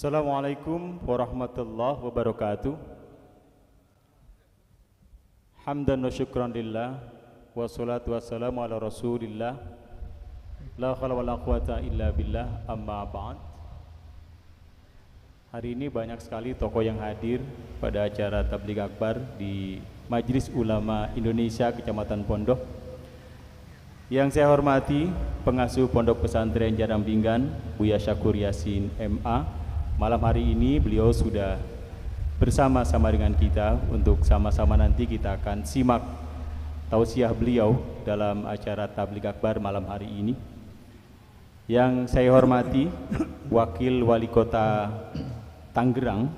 Assalamualaikum warahmatullahi wabarakatuh Hamdan wa syukran lillah Wassalatu wassalamu ala rasulillah La khala wa la quwata illa billah amma ba'd Hari ini banyak sekali tokoh yang hadir pada acara Tabligh Akbar di Majelis Ulama Indonesia Kecamatan Pondok Yang saya hormati pengasuh Pondok Pesantren Jarang Binggan Buya Syakur Yasin MA Malam hari ini beliau sudah bersama-sama dengan kita untuk sama-sama nanti kita akan simak tausiah beliau dalam acara tablik akbar malam hari ini. Yang saya hormati Wakil Wali Kota tanggerang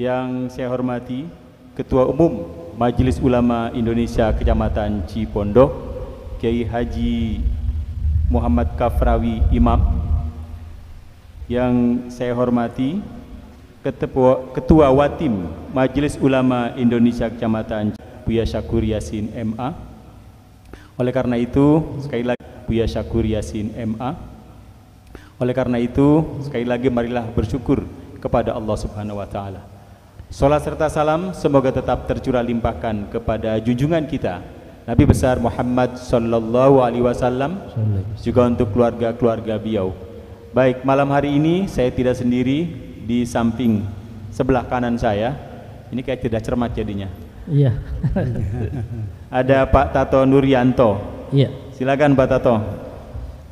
yang saya hormati Ketua Umum Majelis Ulama Indonesia Kecamatan cipondok Kiai Haji Muhammad Kafrawi Imam yang saya hormati Ketua, Ketua Watim Majelis Ulama Indonesia Kecamatan Buya Syakur Yasin MA. Oleh karena itu, sekali lagi Buya Syakur Yasin MA. Oleh karena itu, sekali lagi marilah bersyukur kepada Allah Subhanahu wa taala. Salat serta salam semoga tetap tercurah limpahkan kepada junjungan kita Nabi besar Muhammad sallallahu alaihi wasallam juga untuk keluarga-keluarga beliau. -keluarga Baik, malam hari ini saya tidak sendiri di samping sebelah kanan saya. Ini kayak tidak cermat jadinya. Iya. Ada Pak Tato Nuryanto. Iya. Silakan Pak Tato.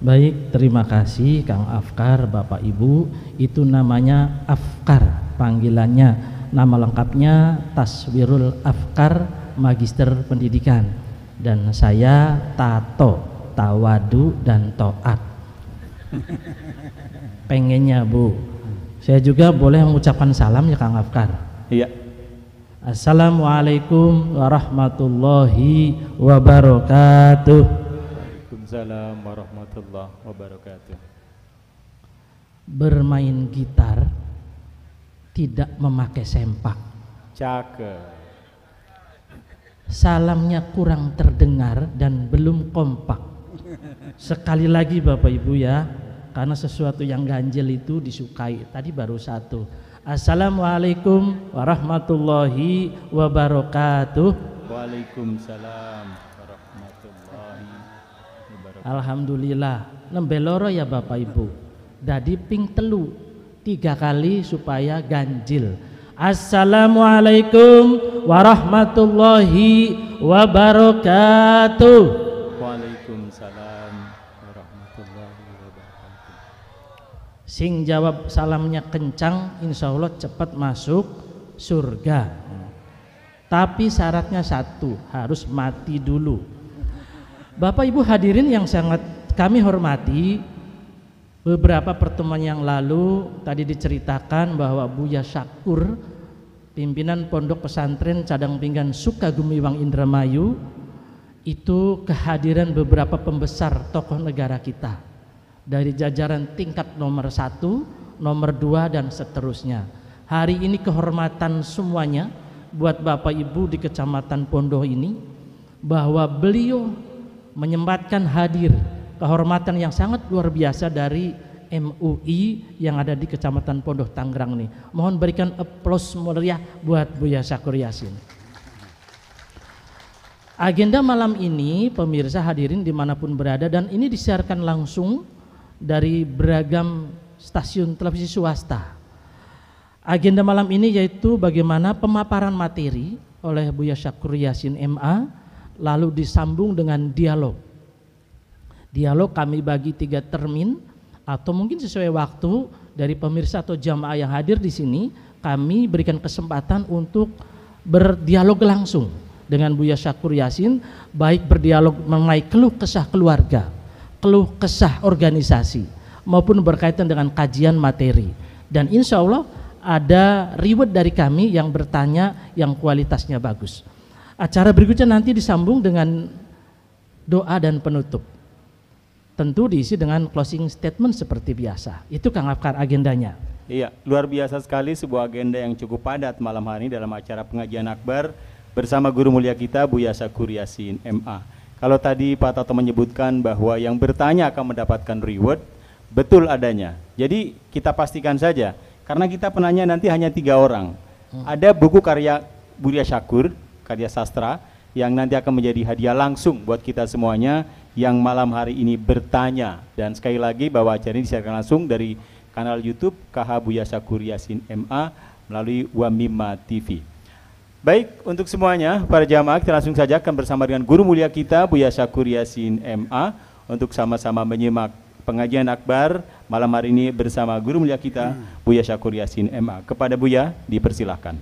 Baik, terima kasih Kang Afkar, Bapak Ibu. Itu namanya Afkar panggilannya. Nama lengkapnya Taswirul Afkar Magister Pendidikan. Dan saya Tato, Tawadu dan Toat. pengennya Bu. Saya juga boleh mengucapkan salam ya Kang Afkar. Iya. Assalamualaikum warahmatullahi wabarakatuh. Waalaikumsalam warahmatullahi wabarakatuh. Bermain gitar tidak memakai sempak. cake Salamnya kurang terdengar dan belum kompak. Sekali lagi Bapak Ibu ya, karena sesuatu yang ganjil itu disukai. Tadi baru satu. Assalamualaikum warahmatullahi wabarakatuh. Waalaikumsalam warahmatullahi wabarakatuh. Alhamdulillah. Nembeloro ya Bapak Ibu. Dadi ping telu tiga kali supaya ganjil. Assalamualaikum warahmatullahi wabarakatuh. sing jawab salamnya kencang insya Allah cepat masuk surga tapi syaratnya satu harus mati dulu Bapak Ibu hadirin yang sangat kami hormati beberapa pertemuan yang lalu tadi diceritakan bahwa Buya Syakur pimpinan pondok pesantren cadang pinggan Sukagumiwang Indramayu itu kehadiran beberapa pembesar tokoh negara kita dari jajaran tingkat nomor satu, nomor dua dan seterusnya. Hari ini kehormatan semuanya buat Bapak Ibu di Kecamatan Pondoh ini bahwa beliau menyempatkan hadir kehormatan yang sangat luar biasa dari MUI yang ada di Kecamatan Pondoh Tangerang nih. Mohon berikan aplaus meriah buat Buya Syakur Yasin. Agenda malam ini pemirsa hadirin dimanapun berada dan ini disiarkan langsung dari beragam stasiun televisi swasta. Agenda malam ini yaitu bagaimana pemaparan materi oleh Buya Syakur Yasin MA lalu disambung dengan dialog. Dialog kami bagi tiga termin atau mungkin sesuai waktu dari pemirsa atau jamaah yang hadir di sini kami berikan kesempatan untuk berdialog langsung dengan Buya Syakur Yasin baik berdialog mengenai keluh kesah keluarga keluh kesah organisasi maupun berkaitan dengan kajian materi. Dan insya Allah ada reward dari kami yang bertanya yang kualitasnya bagus. Acara berikutnya nanti disambung dengan doa dan penutup. Tentu diisi dengan closing statement seperti biasa. Itu Kang Afkar agendanya. Iya, luar biasa sekali sebuah agenda yang cukup padat malam hari dalam acara pengajian akbar bersama guru mulia kita Buya Sakuriasin MA. Kalau tadi Pak Tato menyebutkan bahwa yang bertanya akan mendapatkan reward, betul adanya. Jadi kita pastikan saja, karena kita penanya nanti hanya tiga orang. Hmm. Ada buku karya Buria Syakur, karya sastra, yang nanti akan menjadi hadiah langsung buat kita semuanya yang malam hari ini bertanya. Dan sekali lagi bahwa acara ini disiarkan langsung dari kanal YouTube KH Buya Syakur Yasin MA melalui Wamima TV. Baik, untuk semuanya, para jamaah kita langsung saja akan bersama dengan guru mulia kita, Buya Syakur Yasin MA, untuk sama-sama menyimak pengajian akbar malam hari ini bersama guru mulia kita, Buya Syakur Yasin MA. Kepada Buya, dipersilahkan.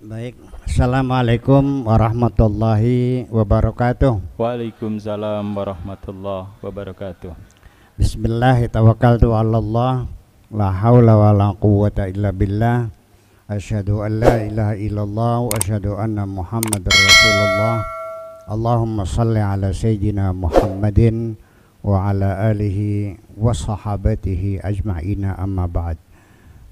Baik, Assalamualaikum warahmatullahi wabarakatuh. Waalaikumsalam warahmatullahi wabarakatuh. Bismillahirrahmanirrahim. La haula wa la quwata illa billah Asyhadu an la ilaha illallah wa asyhadu anna Muhammadar Rasulullah Allahumma salli ala sayyidina Muhammadin wa ala alihi wa sahabatihi ajma'ina amma ba'd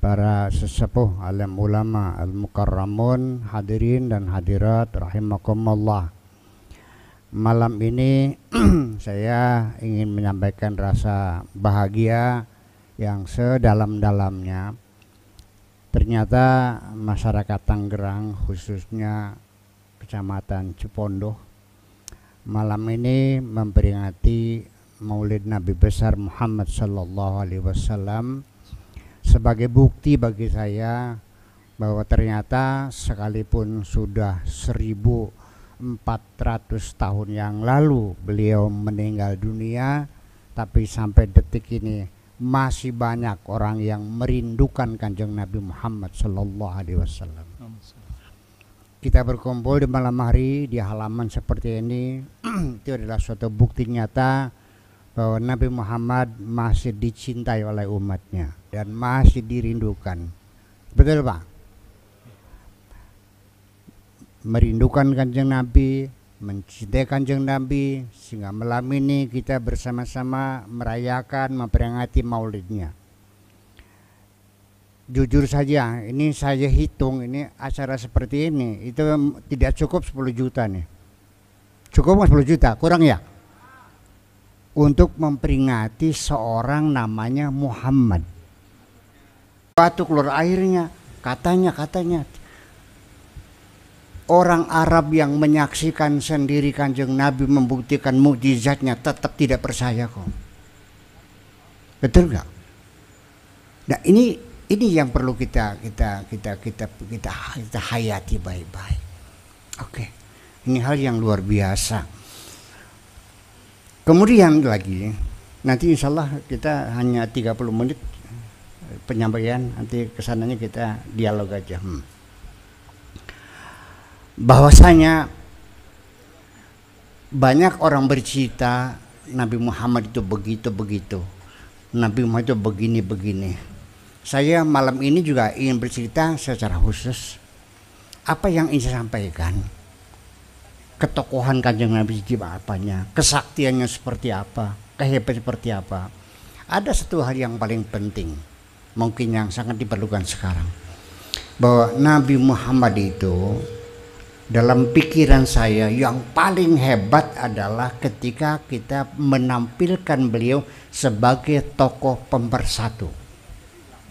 para sesepuh alam ulama al-mukarramun hadirin dan hadirat rahimakumullah malam ini saya ingin menyampaikan rasa bahagia yang sedalam-dalamnya ternyata masyarakat Tangerang khususnya Kecamatan Cipondoh malam ini memperingati Maulid Nabi besar Muhammad Sallallahu Alaihi Wasallam sebagai bukti bagi saya bahwa ternyata sekalipun sudah 1400 tahun yang lalu beliau meninggal dunia tapi sampai detik ini masih banyak orang yang merindukan kanjeng Nabi Muhammad Sallallahu Alaihi Wasallam. Kita berkumpul di malam hari di halaman seperti ini itu adalah suatu bukti nyata bahwa Nabi Muhammad masih dicintai oleh umatnya dan masih dirindukan. Betul Pak? Merindukan kanjeng Nabi, mencintai kanjeng Nabi sehingga malam ini kita bersama-sama merayakan memperingati maulidnya jujur saja ini saya hitung ini acara seperti ini itu tidak cukup 10 juta nih cukup 10 juta kurang ya untuk memperingati seorang namanya Muhammad batu keluar airnya katanya katanya orang Arab yang menyaksikan sendiri kanjeng Nabi membuktikan mujizatnya tetap tidak percaya kok. Betul nggak? Nah ini ini yang perlu kita kita kita kita kita kita hayati baik-baik. Oke, ini hal yang luar biasa. Kemudian lagi, nanti insya Allah kita hanya 30 menit eh, penyampaian, nanti kesananya kita dialog aja. Hmm bahwasanya banyak orang bercerita Nabi Muhammad itu begitu begitu Nabi Muhammad itu begini begini saya malam ini juga ingin bercerita secara khusus apa yang ingin saya sampaikan ketokohan kanjeng Nabi seperti apanya kesaktiannya seperti apa kehebat seperti apa ada satu hal yang paling penting mungkin yang sangat diperlukan sekarang bahwa Nabi Muhammad itu dalam pikiran saya yang paling hebat adalah ketika kita menampilkan beliau sebagai tokoh pembersatu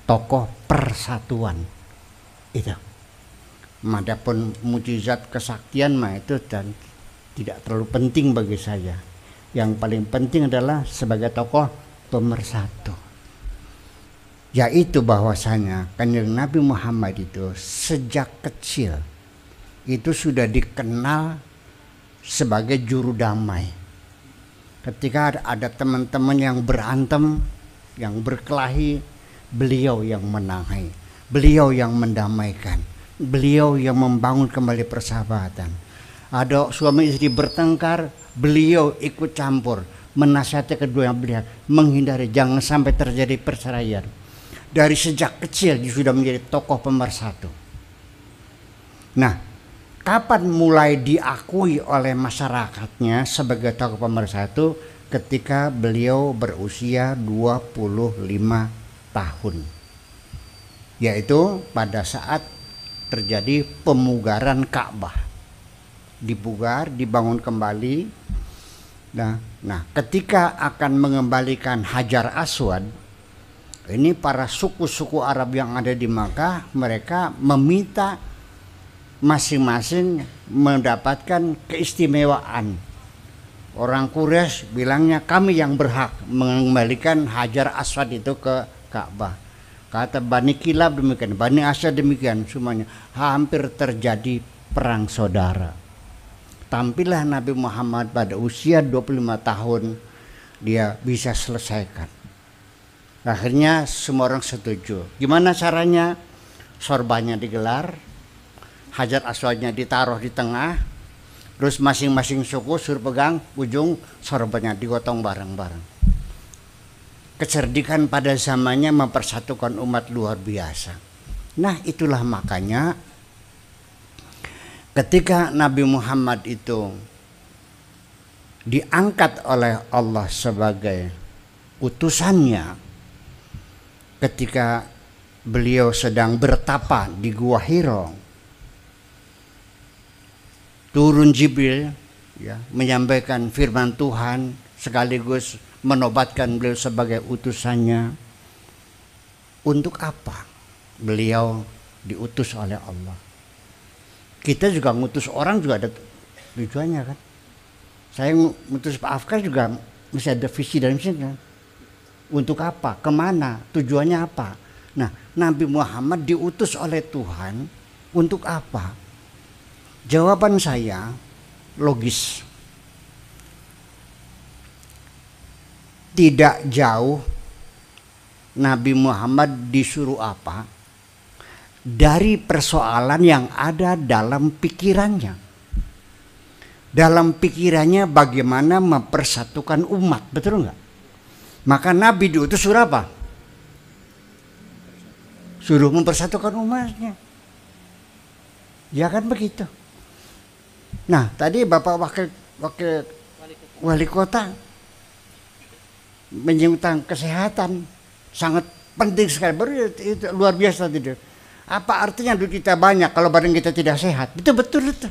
tokoh persatuan itu madapun mujizat kesaktian mah itu dan tidak terlalu penting bagi saya yang paling penting adalah sebagai tokoh pemersatu yaitu bahwasanya kanjeng Nabi Muhammad itu sejak kecil itu sudah dikenal sebagai juru damai. Ketika ada teman-teman yang berantem, yang berkelahi, beliau yang menangai, beliau yang mendamaikan, beliau yang membangun kembali persahabatan. Ada suami istri bertengkar, beliau ikut campur, menasihati kedua belah, menghindari jangan sampai terjadi perceraian. Dari sejak kecil dia sudah menjadi tokoh pemersatu. Nah, kapan mulai diakui oleh masyarakatnya sebagai tokoh pemersatu ketika beliau berusia 25 tahun yaitu pada saat terjadi pemugaran Ka'bah dibugar dibangun kembali nah nah ketika akan mengembalikan Hajar Aswad ini para suku-suku Arab yang ada di Makkah mereka meminta masing-masing mendapatkan keistimewaan. Orang Quraisy bilangnya kami yang berhak mengembalikan Hajar Aswad itu ke Ka'bah. Kata Bani Kilab demikian, Bani Asad demikian semuanya. Hampir terjadi perang saudara. Tampillah Nabi Muhammad pada usia 25 tahun dia bisa selesaikan. Akhirnya semua orang setuju. Gimana caranya? Sorbannya digelar, hajar aswadnya ditaruh di tengah terus masing-masing suku suruh pegang ujung sorbannya digotong bareng-bareng kecerdikan pada zamannya mempersatukan umat luar biasa nah itulah makanya ketika Nabi Muhammad itu diangkat oleh Allah sebagai utusannya ketika beliau sedang bertapa di Gua Hirong turun Jibril ya, menyampaikan firman Tuhan sekaligus menobatkan beliau sebagai utusannya. Untuk apa beliau diutus oleh Allah? Kita juga ngutus orang juga ada tujuannya kan. Saya ngutus Pak Afkar juga misalnya ada visi dan misi kan. Untuk apa? Kemana? Tujuannya apa? Nah, Nabi Muhammad diutus oleh Tuhan untuk apa? Jawaban saya logis. Tidak jauh Nabi Muhammad disuruh apa? Dari persoalan yang ada dalam pikirannya. Dalam pikirannya bagaimana mempersatukan umat, betul enggak? Maka Nabi itu suruh apa? Suruh mempersatukan umatnya. Ya kan begitu. Nah, tadi Bapak Wakil Wakil Wali Kota menyentang kesehatan sangat penting sekali. Baru itu, itu luar biasa tidak. Apa artinya duit kita banyak kalau badan kita tidak sehat? Betul betul itu.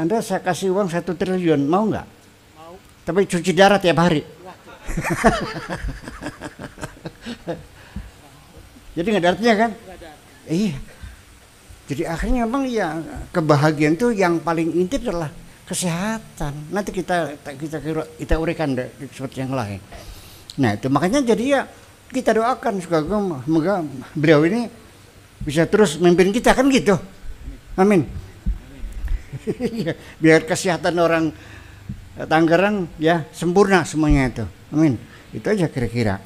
Anda saya kasih uang satu triliun, mau nggak? Mau. Tapi cuci darah tiap hari. Jadi nggak ada artinya kan? Gak ada. Iya. Jadi akhirnya memang ya kebahagiaan itu yang paling inti adalah kesehatan. Nanti kita kita kita, kita deh seperti yang lain. Nah itu makanya jadi ya kita doakan juga semoga beliau ini bisa terus memimpin kita kan gitu. Amin. Iya, biar kesehatan orang Tanggerang ya sempurna semuanya itu. Amin. Itu aja kira-kira.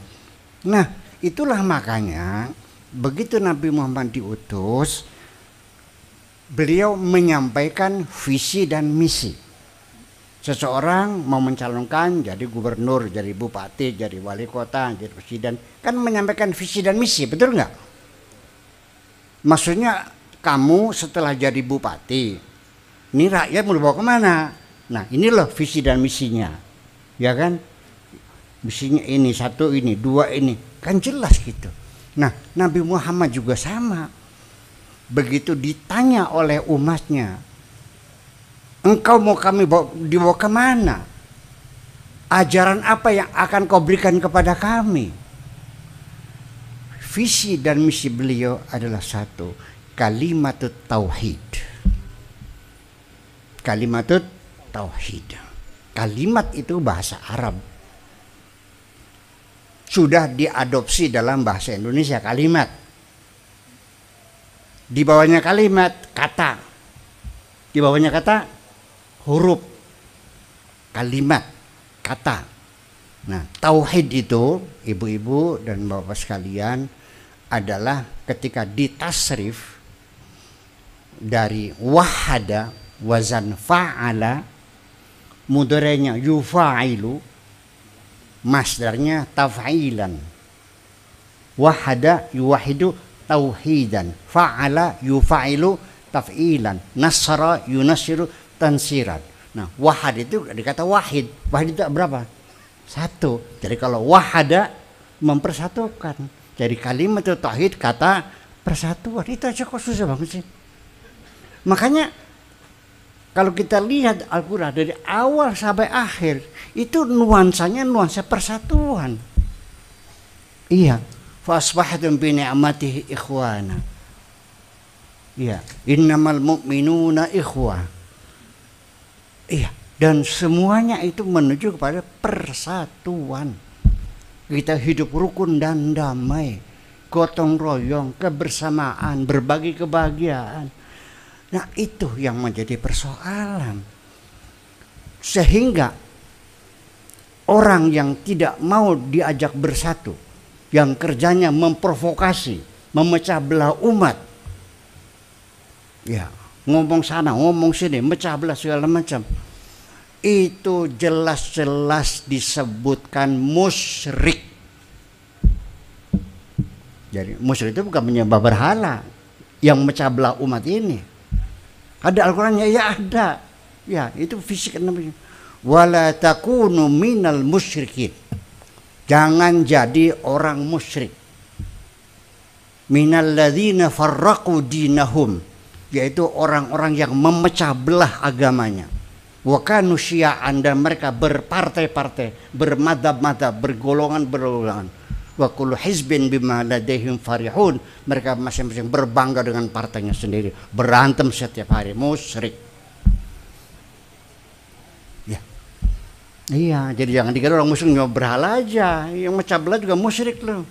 Nah, itulah makanya begitu Nabi Muhammad diutus, beliau menyampaikan visi dan misi. Seseorang mau mencalonkan jadi gubernur, jadi bupati, jadi wali kota, jadi presiden, kan menyampaikan visi dan misi, betul nggak? Maksudnya kamu setelah jadi bupati, ini rakyat mau dibawa kemana? Nah ini loh visi dan misinya, ya kan? Misinya ini, satu ini, dua ini, kan jelas gitu. Nah Nabi Muhammad juga sama begitu ditanya oleh umatnya, engkau mau kami bawa, dibawa kemana? Ajaran apa yang akan kau berikan kepada kami? Visi dan misi beliau adalah satu, kalimat tauhid. Kalimat tauhid. Kalimat itu bahasa Arab. Sudah diadopsi dalam bahasa Indonesia kalimat di bawahnya kalimat kata. Di bawahnya kata huruf. Kalimat, kata. Nah, tauhid itu ibu-ibu dan bapak sekalian adalah ketika ditasrif dari wahada wazan fa'ala mudorenya yufa'ilu masdarnya tafailan. wahada yuwahidu tauhidan fa'ala yufa'ilu taf'ilan nasara yunasiru tansiran nah wahad itu dikata wahid wahid itu berapa satu jadi kalau wahada mempersatukan jadi kalimat itu tauhid kata persatuan itu aja kok susah banget sih makanya kalau kita lihat Al-Quran dari awal sampai akhir itu nuansanya nuansa persatuan iya فأصبحتم بنعمته إخوانا Ya, innamal mu'minuna ikhwah. Iya, dan semuanya itu menuju kepada persatuan. Kita hidup rukun dan damai, gotong royong, kebersamaan, berbagi kebahagiaan. Nah, itu yang menjadi persoalan. Sehingga orang yang tidak mau diajak bersatu yang kerjanya memprovokasi, memecah belah umat. Ya, ngomong sana, ngomong sini, mecah belah segala macam. Itu jelas-jelas disebutkan musyrik. Jadi musyrik itu bukan menyembah berhala yang mecah belah umat ini. Ada Al-Qur'annya ya ada. Ya, itu fisik namanya. Wala takunu minal musyrikin Jangan jadi orang musyrik. ladzina farraqu dinahum yaitu orang-orang yang memecah belah agamanya. kanu syi'an dan mereka berpartai-partai, bermadzhab-madzhab, bergolongan-bergolongan. Wa kullu hizbin bima ladaihim farihun. Mereka masing-masing berbangga dengan partainya sendiri, berantem setiap hari, musyrik. Iya, jadi jangan dikira orang muslim cuma berhala aja. Yang mecah belah juga musyrik loh.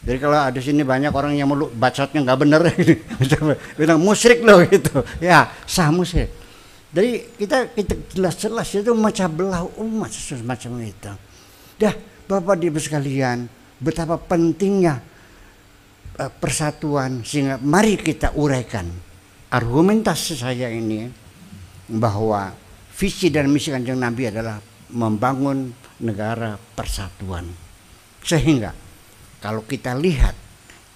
Jadi kalau ada sini banyak orang yang meluk bacotnya nggak bener, gitu. bilang musyrik loh gitu. Ya, sah musyrik. Jadi kita kita jelas-jelas itu mecah belah umat macam itu. Dah, Bapak di sekalian, betapa pentingnya eh, persatuan sehingga mari kita uraikan argumentasi saya ini bahwa visi dan misi kanjeng Nabi adalah membangun negara persatuan. Sehingga kalau kita lihat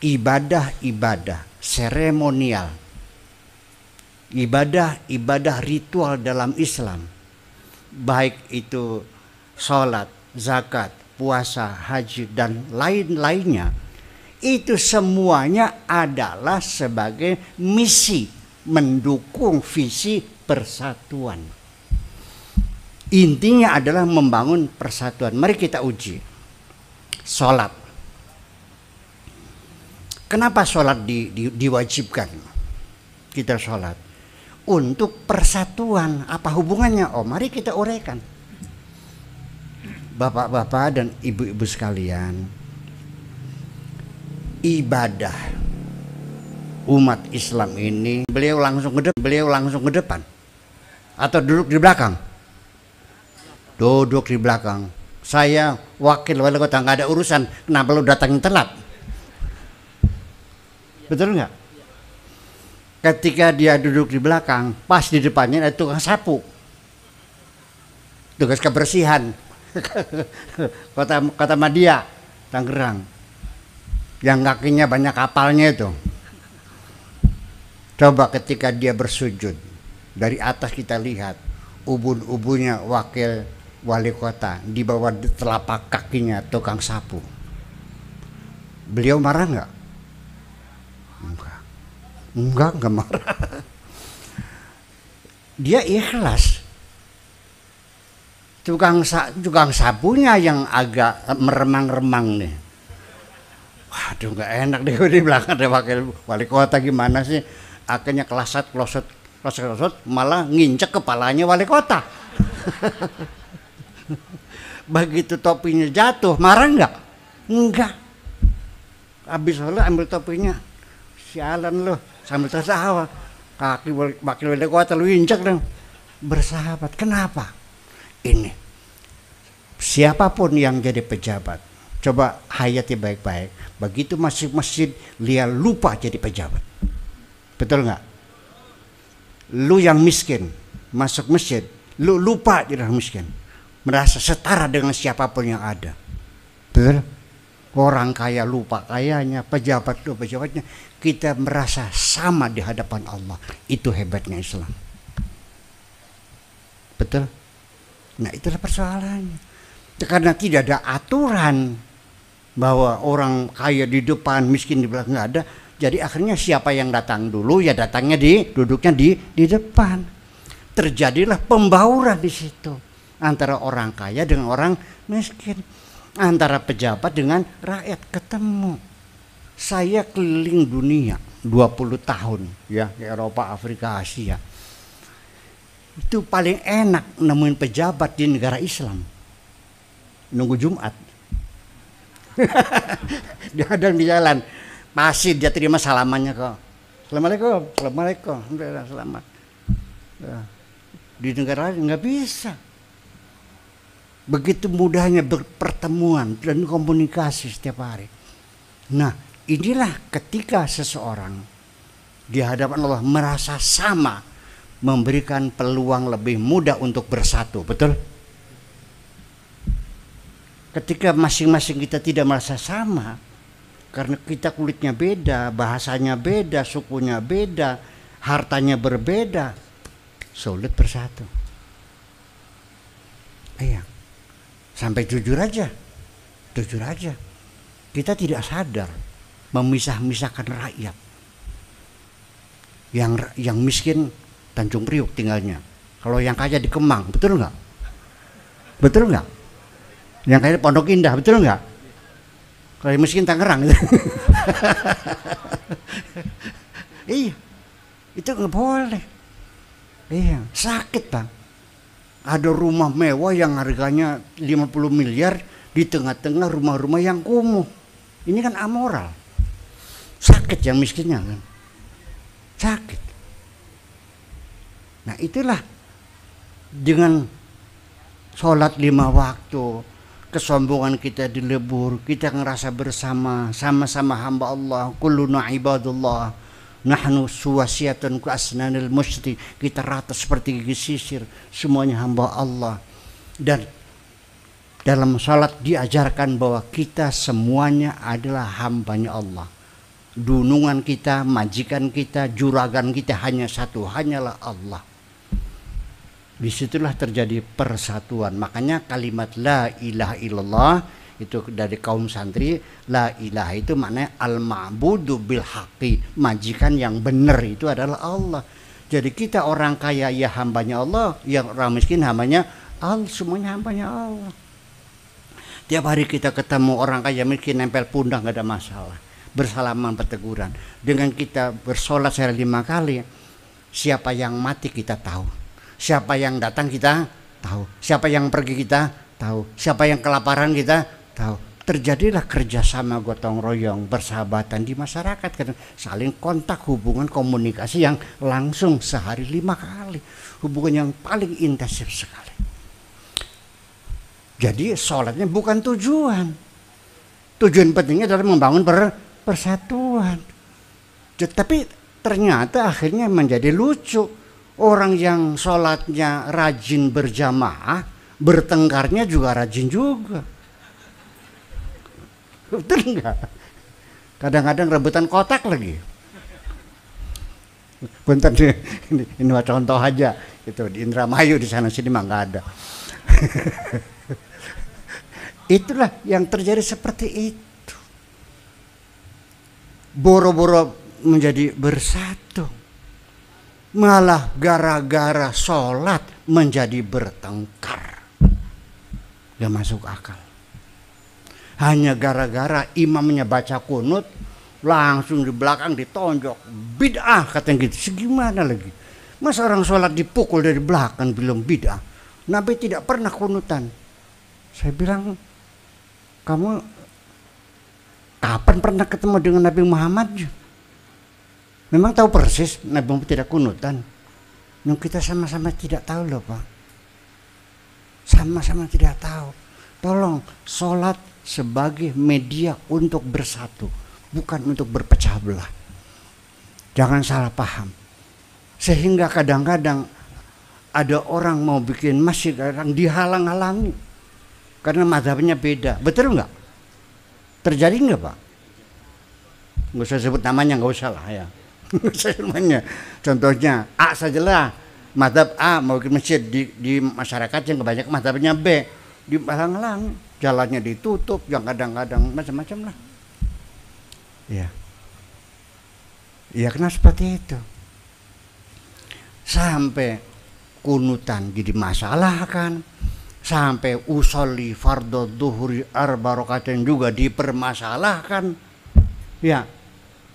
ibadah-ibadah seremonial, ibadah-ibadah ritual dalam Islam, baik itu sholat, zakat, puasa, haji, dan lain-lainnya, itu semuanya adalah sebagai misi mendukung visi persatuan. Intinya adalah membangun persatuan. Mari kita uji. Sholat. Kenapa sholat di, di, diwajibkan? Kita sholat. Untuk persatuan. Apa hubungannya? Oh mari kita uraikan. Bapak-bapak dan ibu-ibu sekalian. Ibadah umat Islam ini beliau langsung ke depan, beliau langsung ke depan atau duduk di belakang duduk di belakang. Saya wakil wali kota nggak ada urusan, kenapa lu datang telat? Betul nggak? Ketika dia duduk di belakang, pas di depannya ada tukang sapu. Tugas kebersihan. kota kota Madia, Tangerang. Yang kakinya banyak kapalnya itu. Coba ketika dia bersujud, dari atas kita lihat ubun-ubunnya wakil wali kota di bawah telapak kakinya tukang sapu. Beliau marah nggak? Enggak. Enggak, enggak marah. Dia ikhlas. Tukang sa tukang sapunya yang agak meremang-remang nih. Waduh, nggak enak deh di belakang deh wakil wali kota gimana sih? Akhirnya kelasat kloset kloset kloset malah nginjek kepalanya wali kota. Begitu topinya jatuh, marah nggak? Enggak. Habis sholat ambil topinya. Sialan loh, sambil tersawa. Kaki bakil wali kuat lu injak dong. Bersahabat, kenapa? Ini, siapapun yang jadi pejabat, coba hayati baik-baik. Begitu masuk masjid, dia lupa jadi pejabat. Betul nggak? Lu yang miskin, masuk masjid, lu lupa jadi orang miskin merasa setara dengan siapapun yang ada. Betul? Orang kaya lupa kayanya, pejabat lupa pejabatnya. Kita merasa sama di hadapan Allah. Itu hebatnya Islam. Betul? Nah itulah persoalannya. Karena tidak ada aturan bahwa orang kaya di depan, miskin di belakang nggak ada. Jadi akhirnya siapa yang datang dulu ya datangnya di duduknya di di depan. Terjadilah pembauran di situ antara orang kaya dengan orang miskin, antara pejabat dengan rakyat ketemu. Saya keliling dunia 20 tahun ya di Eropa, Afrika, Asia. Itu paling enak nemuin pejabat di negara Islam. Nunggu Jumat. dia ada di jalan pasti dia terima salamannya kok. Assalamualaikum, assalamualaikum, selamat. Ya. di negara lain nggak bisa begitu mudahnya pertemuan dan komunikasi setiap hari. Nah, inilah ketika seseorang di hadapan Allah merasa sama memberikan peluang lebih mudah untuk bersatu, betul? Ketika masing-masing kita tidak merasa sama karena kita kulitnya beda, bahasanya beda, sukunya beda, hartanya berbeda, sulit bersatu. Iya sampai jujur aja jujur aja kita tidak sadar memisah-misahkan rakyat yang yang miskin Tanjung Priuk tinggalnya kalau yang kaya di Kemang betul nggak betul nggak yang kaya di Pondok Indah betul nggak kalau yang miskin Tangerang gitu. iya itu nggak boleh iya sakit pak ada rumah mewah yang harganya 50 miliar di tengah-tengah rumah-rumah yang kumuh. Ini kan amoral. Sakit yang miskinnya kan. Sakit. Nah itulah dengan sholat lima waktu, kesombongan kita dilebur, kita ngerasa bersama, sama-sama hamba Allah, kulluna ibadullah, nahnu suwasiatun ku asnanil musti kita rata seperti gigi sisir semuanya hamba Allah dan dalam salat diajarkan bahwa kita semuanya adalah hambanya Allah dunungan kita, majikan kita, juragan kita hanya satu, hanyalah Allah. Disitulah terjadi persatuan. Makanya kalimat la ilaha illallah itu dari kaum santri la ilaha itu maknanya al ma'budu bil haqi majikan yang benar itu adalah Allah jadi kita orang kaya ya hambanya Allah yang orang miskin hambanya al semuanya hambanya Allah tiap hari kita ketemu orang kaya miskin nempel pundak nggak ada masalah bersalaman berteguran dengan kita bersolat secara lima kali siapa yang mati kita tahu siapa yang datang kita tahu siapa yang pergi kita tahu siapa yang kelaparan kita tahu terjadilah kerjasama gotong royong persahabatan di masyarakat karena saling kontak hubungan komunikasi yang langsung sehari lima kali hubungan yang paling intensif sekali jadi sholatnya bukan tujuan tujuan pentingnya adalah membangun persatuan tapi ternyata akhirnya menjadi lucu orang yang sholatnya rajin berjamaah bertengkarnya juga rajin juga Betul nggak? Kadang-kadang rebutan kotak lagi. Bentar deh, ini, ini contoh aja. Itu di Indramayu di sana sini mah nggak ada. Itulah yang terjadi seperti itu. Boro-boro menjadi bersatu. Malah gara-gara sholat menjadi bertengkar. Gak masuk akal hanya gara-gara imamnya baca kunut langsung di belakang ditonjok bid'ah katanya gitu segimana lagi mas orang sholat dipukul dari belakang belum bid'ah Nabi tidak pernah kunutan saya bilang kamu kapan pernah ketemu dengan Nabi Muhammad memang tahu persis Nabi Muhammad tidak kunutan yang kita sama-sama tidak tahu loh Pak sama-sama tidak tahu Tolong sholat sebagai media untuk bersatu, bukan untuk berpecah belah. Jangan salah paham. Sehingga kadang-kadang ada orang mau bikin masjid, orang dihalang-halangi karena madhabnya beda. Betul nggak? Terjadi nggak pak? Nggak usah sebut namanya, nggak usah lah ya. Nggak namanya. Contohnya A sajalah, madhab A mau bikin masjid di, di masyarakat yang kebanyakan madhabnya B di malang-malang jalannya ditutup yang kadang-kadang macam-macam lah ya ya kena seperti itu sampai kunutan jadi masalah kan sampai usoli fardo duhuri arbarokatin juga dipermasalahkan ya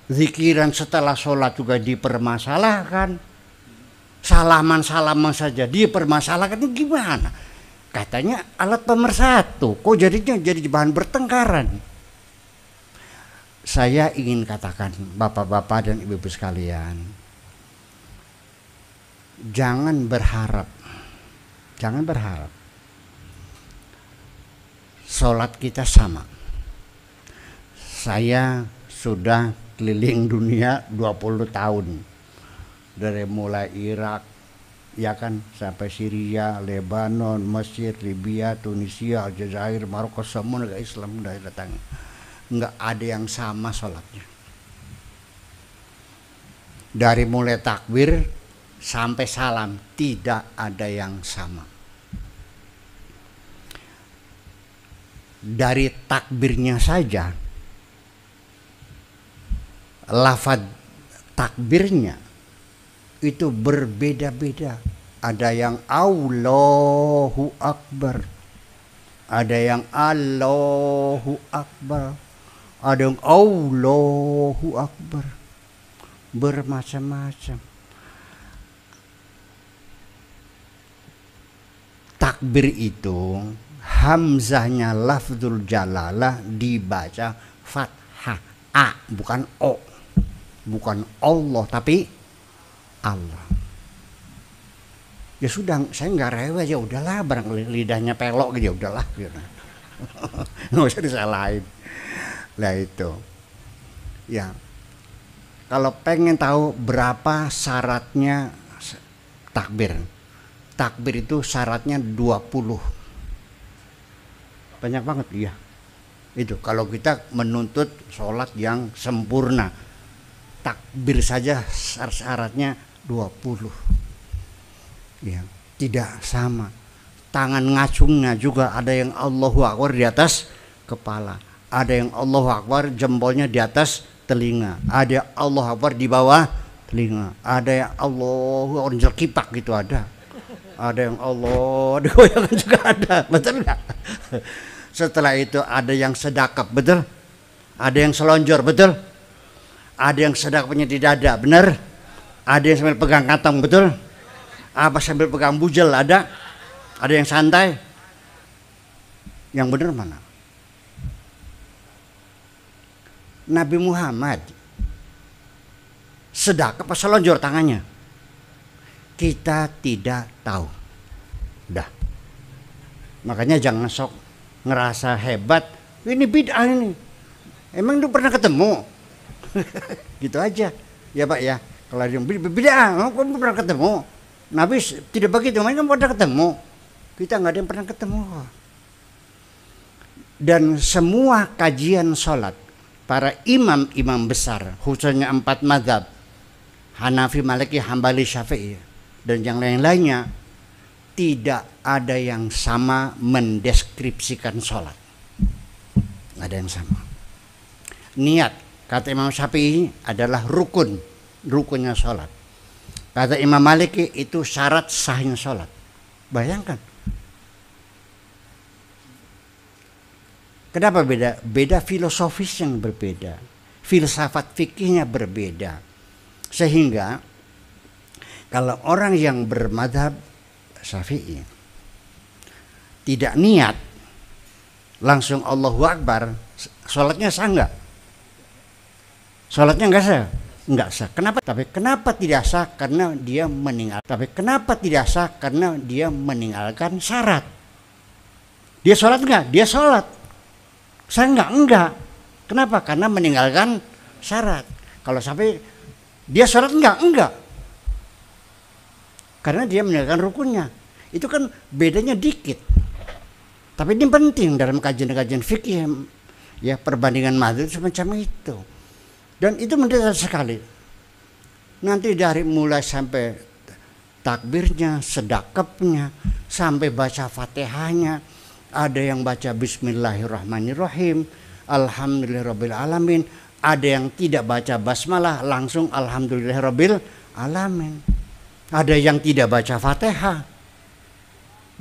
zikiran setelah sholat juga dipermasalahkan salaman salaman saja dipermasalahkan gimana Katanya alat pemersatu, kok jadinya jadi bahan bertengkaran. Saya ingin katakan bapak-bapak dan ibu-ibu sekalian, jangan berharap, jangan berharap sholat kita sama. Saya sudah keliling dunia 20 tahun dari mulai Irak, ya kan sampai Syria, Lebanon, Mesir, Libya, Tunisia, Aljazair, Maroko semua negara Islam udah datang. Nggak ada yang sama sholatnya. Dari mulai takbir sampai salam tidak ada yang sama. Dari takbirnya saja lafad takbirnya itu berbeda-beda. Ada yang Allahu Akbar. Ada yang Allahu Akbar. Ada yang Allahu Akbar. Bermacam-macam. Takbir itu hamzahnya lafzul jalalah dibaca fathah a bukan o bukan Allah tapi Allah. Ya sudah, saya nggak rewel ya udahlah, barang lidahnya pelok gitu, ya udahlah. Gitu. nggak usah disalahin. Lah itu. Ya. Kalau pengen tahu berapa syaratnya takbir. Takbir itu syaratnya 20. Banyak banget, iya. Itu kalau kita menuntut sholat yang sempurna. Takbir saja syaratnya 20 ya tidak sama tangan ngacungnya juga ada yang Allahu Akbar di atas kepala ada yang Allahu Akbar jempolnya di atas telinga ada Allahu Akbar di bawah telinga ada yang Allahu Akbar kipak gitu ada ada yang Allah digoyangkan juga ada betul nggak setelah itu ada yang sedakap betul ada yang selonjor betul ada yang sedakapnya di dada benar ada yang sambil pegang kantong, betul? Apa sambil pegang bujel ada? Ada yang santai? Yang benar mana? Nabi Muhammad sedekah pas lonjor tangannya. Kita tidak tahu. Dah. Makanya jangan sok ngerasa hebat. Ini bid'ah ini. Emang lu pernah ketemu? gitu aja. Ya Pak ya kalau yang beda kok pernah ketemu Nabi tidak begitu mereka pernah ketemu kita nggak ada yang pernah ketemu dan semua kajian sholat para imam-imam besar khususnya empat madhab Hanafi, Maliki, Hambali, Syafi'i dan yang lain-lainnya tidak ada yang sama mendeskripsikan sholat ada yang sama niat kata Imam Syafi'i adalah rukun rukunnya sholat. Kata Imam Malik itu syarat sahnya sholat. Bayangkan. Kenapa beda? Beda filosofis yang berbeda. Filsafat fikihnya berbeda. Sehingga kalau orang yang bermadhab syafi'i tidak niat langsung Allahu Akbar sholatnya sah nggak? Sholatnya enggak sah nggak sah. Kenapa? Tapi kenapa tidak sah? Karena dia meninggal. Tapi kenapa tidak sah? Karena dia meninggalkan syarat. Dia sholat nggak? Dia sholat. Saya nggak enggak. Kenapa? Karena meninggalkan syarat. Kalau sampai dia sholat nggak enggak. Karena dia meninggalkan rukunnya. Itu kan bedanya dikit. Tapi ini penting dalam kajian-kajian fikih ya perbandingan madzhab semacam itu. Dan itu mendesak sekali. Nanti dari mulai sampai takbirnya, sedakepnya, sampai baca fatihahnya, ada yang baca bismillahirrahmanirrahim, alhamdulillahirobbilalamin, alamin, ada yang tidak baca basmalah langsung alhamdulillahirabbil alamin. Ada yang tidak baca Fatihah.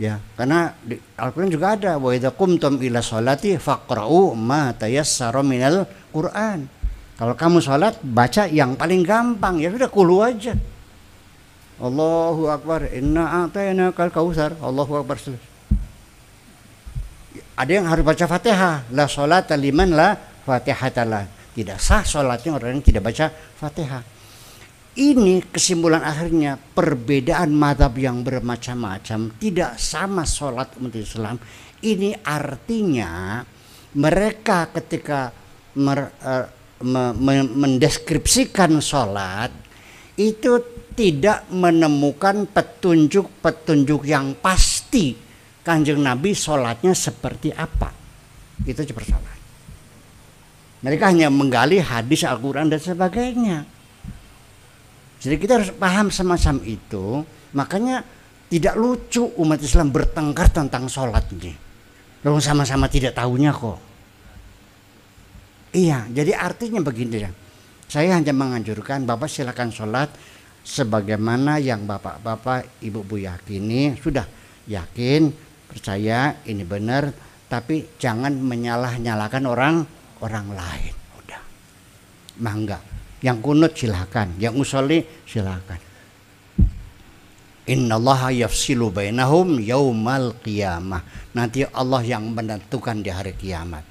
Ya, karena di Al-Qur'an juga ada wa idza qumtum ila sholati faqra'u ma tayassara minal Qur'an. Kalau kamu sholat baca yang paling gampang ya sudah kulu aja. Allahu Akbar inna atayna kal kausar Allahu Akbar ada yang harus baca fatihah la sholat liman la talah. tidak sah sholatnya orang yang tidak baca fatihah ini kesimpulan akhirnya perbedaan madhab yang bermacam-macam tidak sama sholat umat Islam ini artinya mereka ketika mer, eh, mendeskripsikan sholat itu tidak menemukan petunjuk-petunjuk yang pasti kanjeng Nabi sholatnya seperti apa itu salah mereka hanya menggali hadis Al-Quran dan sebagainya jadi kita harus paham semacam itu makanya tidak lucu umat Islam bertengkar tentang sholat ini. Lalu sama-sama tidak tahunya kok. Iya, jadi artinya begini ya. Saya hanya menganjurkan Bapak silakan sholat sebagaimana yang Bapak-bapak, Ibu-ibu yakini, sudah yakin, percaya ini benar, tapi jangan menyalah-nyalakan orang orang lain. Udah. Mangga. Yang kunut silakan, yang usoli silakan. Innallaha yafsilu bainahum yaumal qiyamah. Nanti Allah yang menentukan di hari kiamat.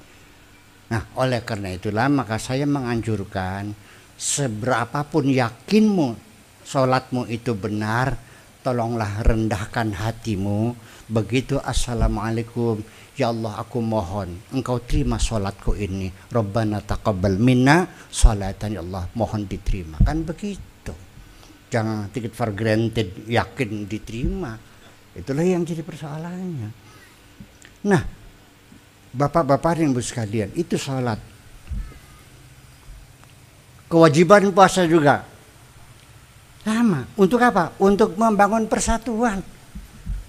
Nah, oleh karena itulah maka saya menganjurkan seberapapun yakinmu sholatmu itu benar, tolonglah rendahkan hatimu. Begitu assalamualaikum, ya Allah aku mohon engkau terima sholatku ini. Rabbana taqabbal minna salatan ya Allah mohon diterima. Kan begitu. Jangan tiket for granted yakin diterima. Itulah yang jadi persoalannya. Nah, Bapak-bapak yang bersekalian, itu salat. Kewajiban puasa juga. Sama. Untuk apa? Untuk membangun persatuan.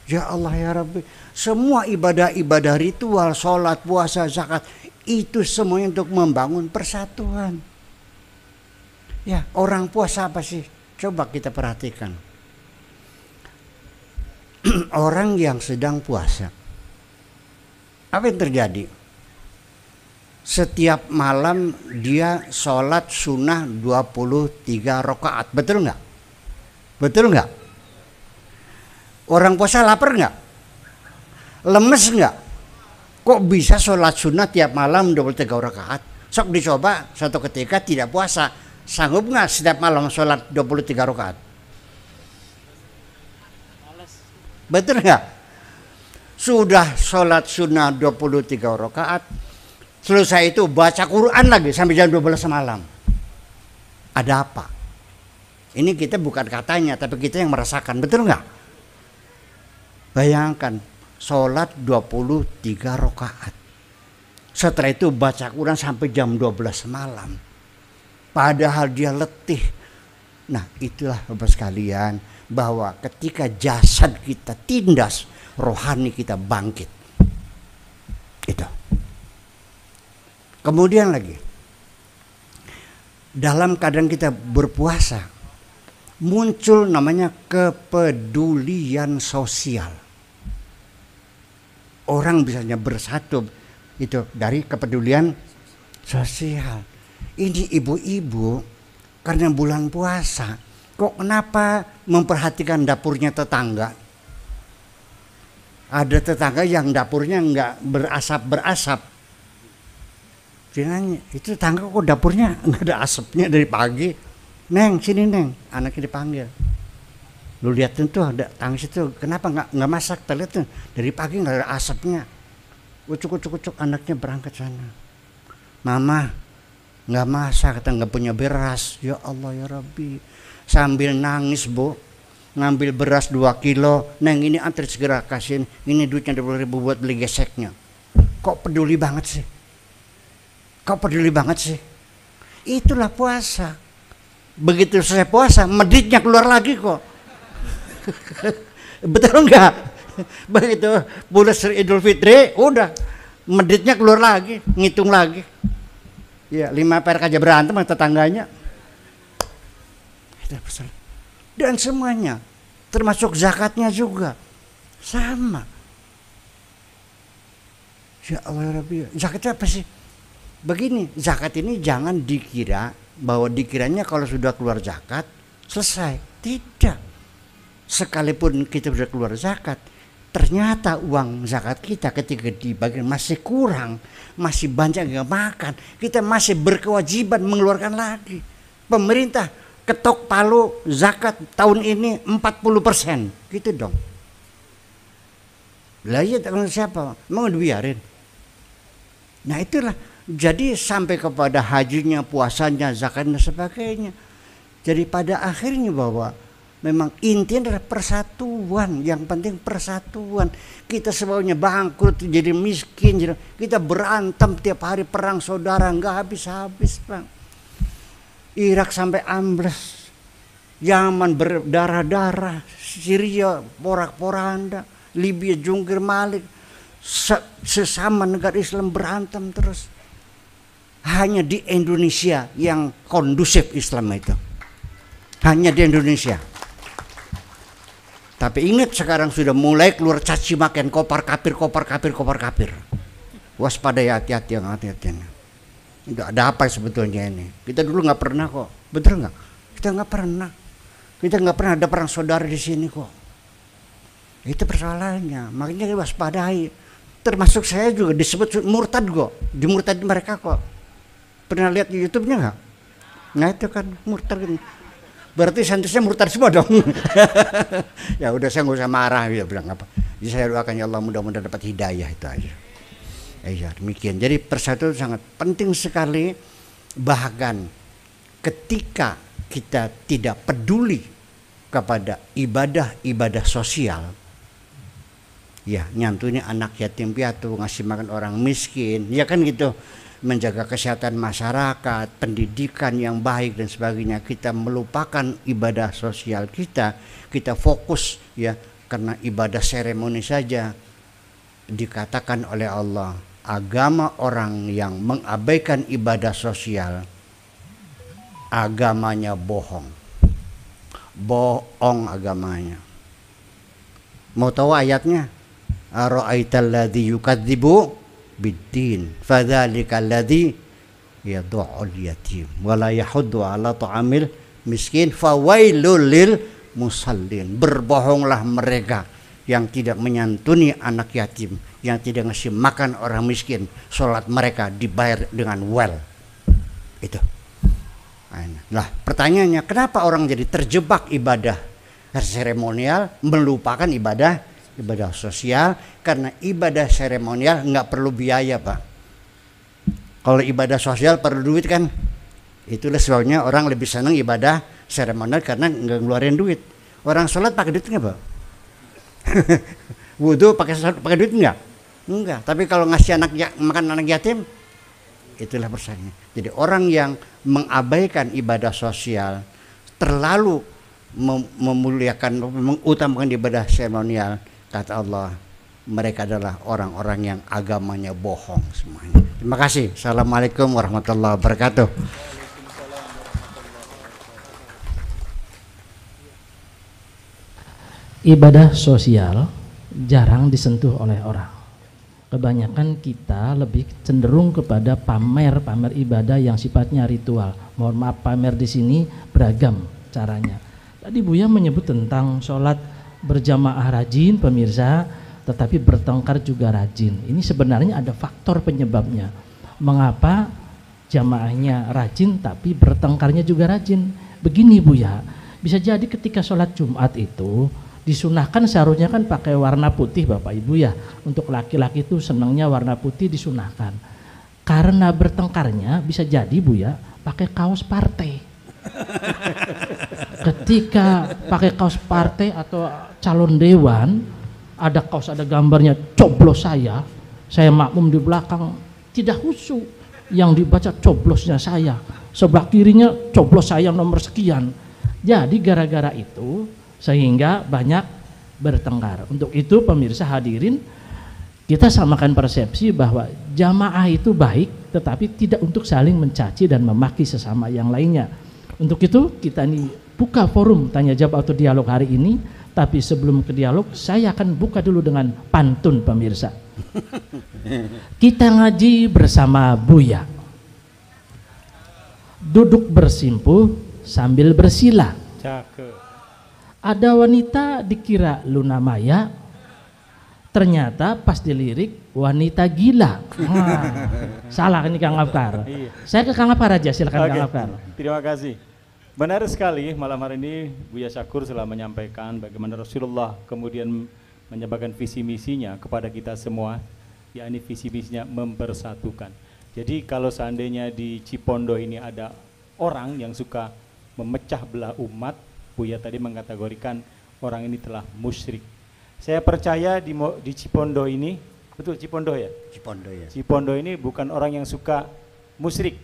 Ya Allah ya Rabbi. Semua ibadah-ibadah ritual, sholat, puasa, zakat. Itu semuanya untuk membangun persatuan. Ya, orang puasa apa sih? Coba kita perhatikan. orang yang sedang puasa apa yang terjadi? Setiap malam dia sholat sunnah 23 rakaat. Betul nggak? Betul nggak? Orang puasa lapar nggak? Lemes nggak? Kok bisa sholat sunnah tiap malam 23 rakaat? Sok dicoba satu ketika tidak puasa. Sanggup nggak setiap malam sholat 23 rakaat? Betul nggak? sudah sholat sunnah 23 rakaat selesai itu baca Quran lagi sampai jam 12 malam ada apa ini kita bukan katanya tapi kita yang merasakan betul nggak bayangkan sholat 23 rakaat setelah itu baca Quran sampai jam 12 malam padahal dia letih nah itulah bapak sekalian bahwa ketika jasad kita tindas rohani kita bangkit. Itu. Kemudian lagi, dalam keadaan kita berpuasa, muncul namanya kepedulian sosial. Orang bisanya bersatu itu dari kepedulian sosial. Ini ibu-ibu karena bulan puasa, kok kenapa memperhatikan dapurnya tetangga? Ada tetangga yang dapurnya nggak berasap berasap. Dia nanya, itu tetangga kok dapurnya nggak ada asapnya dari pagi. Neng, sini neng, anaknya dipanggil. Lu lihat tuh ada tangis itu. kenapa nggak nggak masak? Terlihat tuh dari pagi nggak ada asapnya. Ucuk ucuk ucuk anaknya berangkat sana. Mama, nggak masak, kata nggak punya beras. Ya Allah ya Rabbi, sambil nangis bu ngambil beras 2 kilo, neng ini antri segera kasihin, ini duitnya 20 ribu buat beli geseknya. Kok peduli banget sih? Kok peduli banget sih? Itulah puasa. Begitu selesai puasa, meditnya keluar lagi kok. Betul enggak? Begitu bulan Idul Fitri, udah meditnya keluar lagi, ngitung lagi. Ya, lima perak aja berantem tetangganya. Dan semuanya termasuk zakatnya juga sama ya Allah ya Rabbi zakatnya apa sih begini zakat ini jangan dikira bahwa dikiranya kalau sudah keluar zakat selesai tidak sekalipun kita sudah keluar zakat ternyata uang zakat kita ketika dibagi masih kurang, masih banyak nggak makan, kita masih berkewajiban mengeluarkan lagi. Pemerintah ketok palu zakat tahun ini 40 persen gitu dong lah iya siapa mau dibiarin nah itulah jadi sampai kepada hajinya puasanya zakatnya sebagainya jadi pada akhirnya bahwa memang intinya adalah persatuan yang penting persatuan kita semuanya bangkrut jadi miskin jadi kita berantem tiap hari perang saudara nggak habis-habis bang Irak sampai ambles, Yaman berdarah-darah, Syria porak-poranda, Libya jungkir malik, sesama negara Islam berantem terus. Hanya di Indonesia yang kondusif Islam itu. Hanya di Indonesia. Tapi ingat sekarang sudah mulai keluar caci makan kopar kapir kopar kapir kopar kapir. Waspada ya hati-hati yang hati-hati nggak ada apa sebetulnya ini kita dulu nggak pernah kok betul nggak kita nggak pernah kita nggak pernah ada perang saudara di sini kok itu persoalannya makanya kita waspadai termasuk saya juga disebut murtad kok di murtad mereka kok pernah lihat di YouTube-nya nggak nah itu kan murtad gitu. berarti santrinya murtad semua dong ya udah saya nggak usah marah ya bilang apa jadi saya doakan ya Allah mudah-mudahan dapat hidayah itu aja Iya, demikian. Jadi persatuan sangat penting sekali bahkan ketika kita tidak peduli kepada ibadah-ibadah sosial ya nyantunya anak yatim piatu ngasih makan orang miskin ya kan gitu menjaga kesehatan masyarakat pendidikan yang baik dan sebagainya kita melupakan ibadah sosial kita kita fokus ya karena ibadah seremoni saja dikatakan oleh Allah agama orang yang mengabaikan ibadah sosial agamanya bohong bohong agamanya mau tahu ayatnya ara'aital ladzi yukadzibu biddin fadzalikal ladzi yad'ul yatim wa la yahuddu ala ta'amil miskin fawailul lil musallin berbohonglah mereka yang tidak menyantuni anak yatim yang tidak ngasih makan orang miskin, sholat mereka dibayar dengan well. Itu. Nah, pertanyaannya, kenapa orang jadi terjebak ibadah seremonial melupakan ibadah ibadah sosial karena ibadah seremonial nggak perlu biaya pak. Kalau ibadah sosial perlu duit kan? Itulah sebabnya orang lebih senang ibadah seremonial karena nggak ngeluarin duit. Orang sholat pakai duit nggak pak? Wudhu pakai pakai duit nggak? Enggak, tapi kalau ngasih anak ya, makan anak yatim itulah persaingan. Jadi orang yang mengabaikan ibadah sosial terlalu mem memuliakan mengutamakan ibadah seremonial kata Allah mereka adalah orang-orang yang agamanya bohong semuanya. Terima kasih. Assalamualaikum warahmatullahi wabarakatuh. Ibadah sosial jarang disentuh oleh orang kebanyakan kita lebih cenderung kepada pamer-pamer ibadah yang sifatnya ritual. Mohon maaf pamer di sini beragam caranya. Tadi Buya menyebut tentang sholat berjamaah rajin pemirsa, tetapi bertengkar juga rajin. Ini sebenarnya ada faktor penyebabnya. Mengapa jamaahnya rajin tapi bertengkarnya juga rajin? Begini Buya, bisa jadi ketika sholat Jumat itu disunahkan seharusnya kan pakai warna putih Bapak Ibu ya untuk laki-laki itu senangnya warna putih disunahkan karena bertengkarnya bisa jadi Bu ya pakai kaos partai ketika pakai kaos partai atau calon dewan ada kaos ada gambarnya coblos saya saya makmum di belakang tidak husu yang dibaca coblosnya saya sebelah kirinya coblos saya nomor sekian jadi gara-gara itu sehingga banyak bertengkar. Untuk itu pemirsa hadirin kita samakan persepsi bahwa jamaah itu baik tetapi tidak untuk saling mencaci dan memaki sesama yang lainnya. Untuk itu kita ini buka forum tanya jawab atau dialog hari ini tapi sebelum ke dialog saya akan buka dulu dengan pantun pemirsa. Kita ngaji bersama Buya. Duduk bersimpuh sambil bersila. Cakep ada wanita dikira Luna Maya ternyata pas dilirik wanita gila nah, salah ini Kang Afkar iya. saya ke Kang Afkar aja silakan Kang Afkar terima kasih Benar sekali malam hari ini Buya Syakur telah menyampaikan bagaimana Rasulullah kemudian menyampaikan visi misinya kepada kita semua yakni visi misinya mempersatukan jadi kalau seandainya di Cipondo ini ada orang yang suka memecah belah umat Buya tadi mengkategorikan orang ini telah musyrik. Saya percaya di, di Cipondo ini, betul Cipondo ya? Cipondo ya. Cipondo ini bukan orang yang suka musyrik,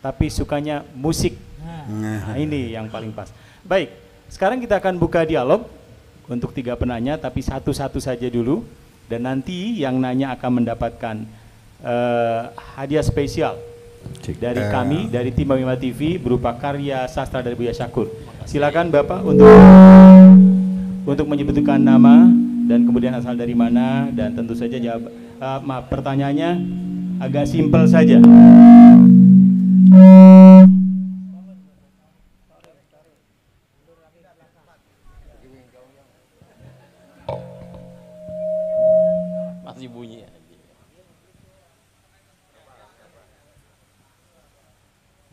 tapi sukanya musik. Nah. nah, ini yang paling pas. Baik, sekarang kita akan buka dialog untuk tiga penanya, tapi satu-satu saja dulu. Dan nanti yang nanya akan mendapatkan uh, hadiah spesial Cik. dari kami, dari tim Bima TV berupa karya sastra dari Buya Syakur. Silakan Bapak untuk untuk menyebutkan nama dan kemudian asal dari mana dan tentu saja jawab uh, maaf pertanyaannya agak simpel saja.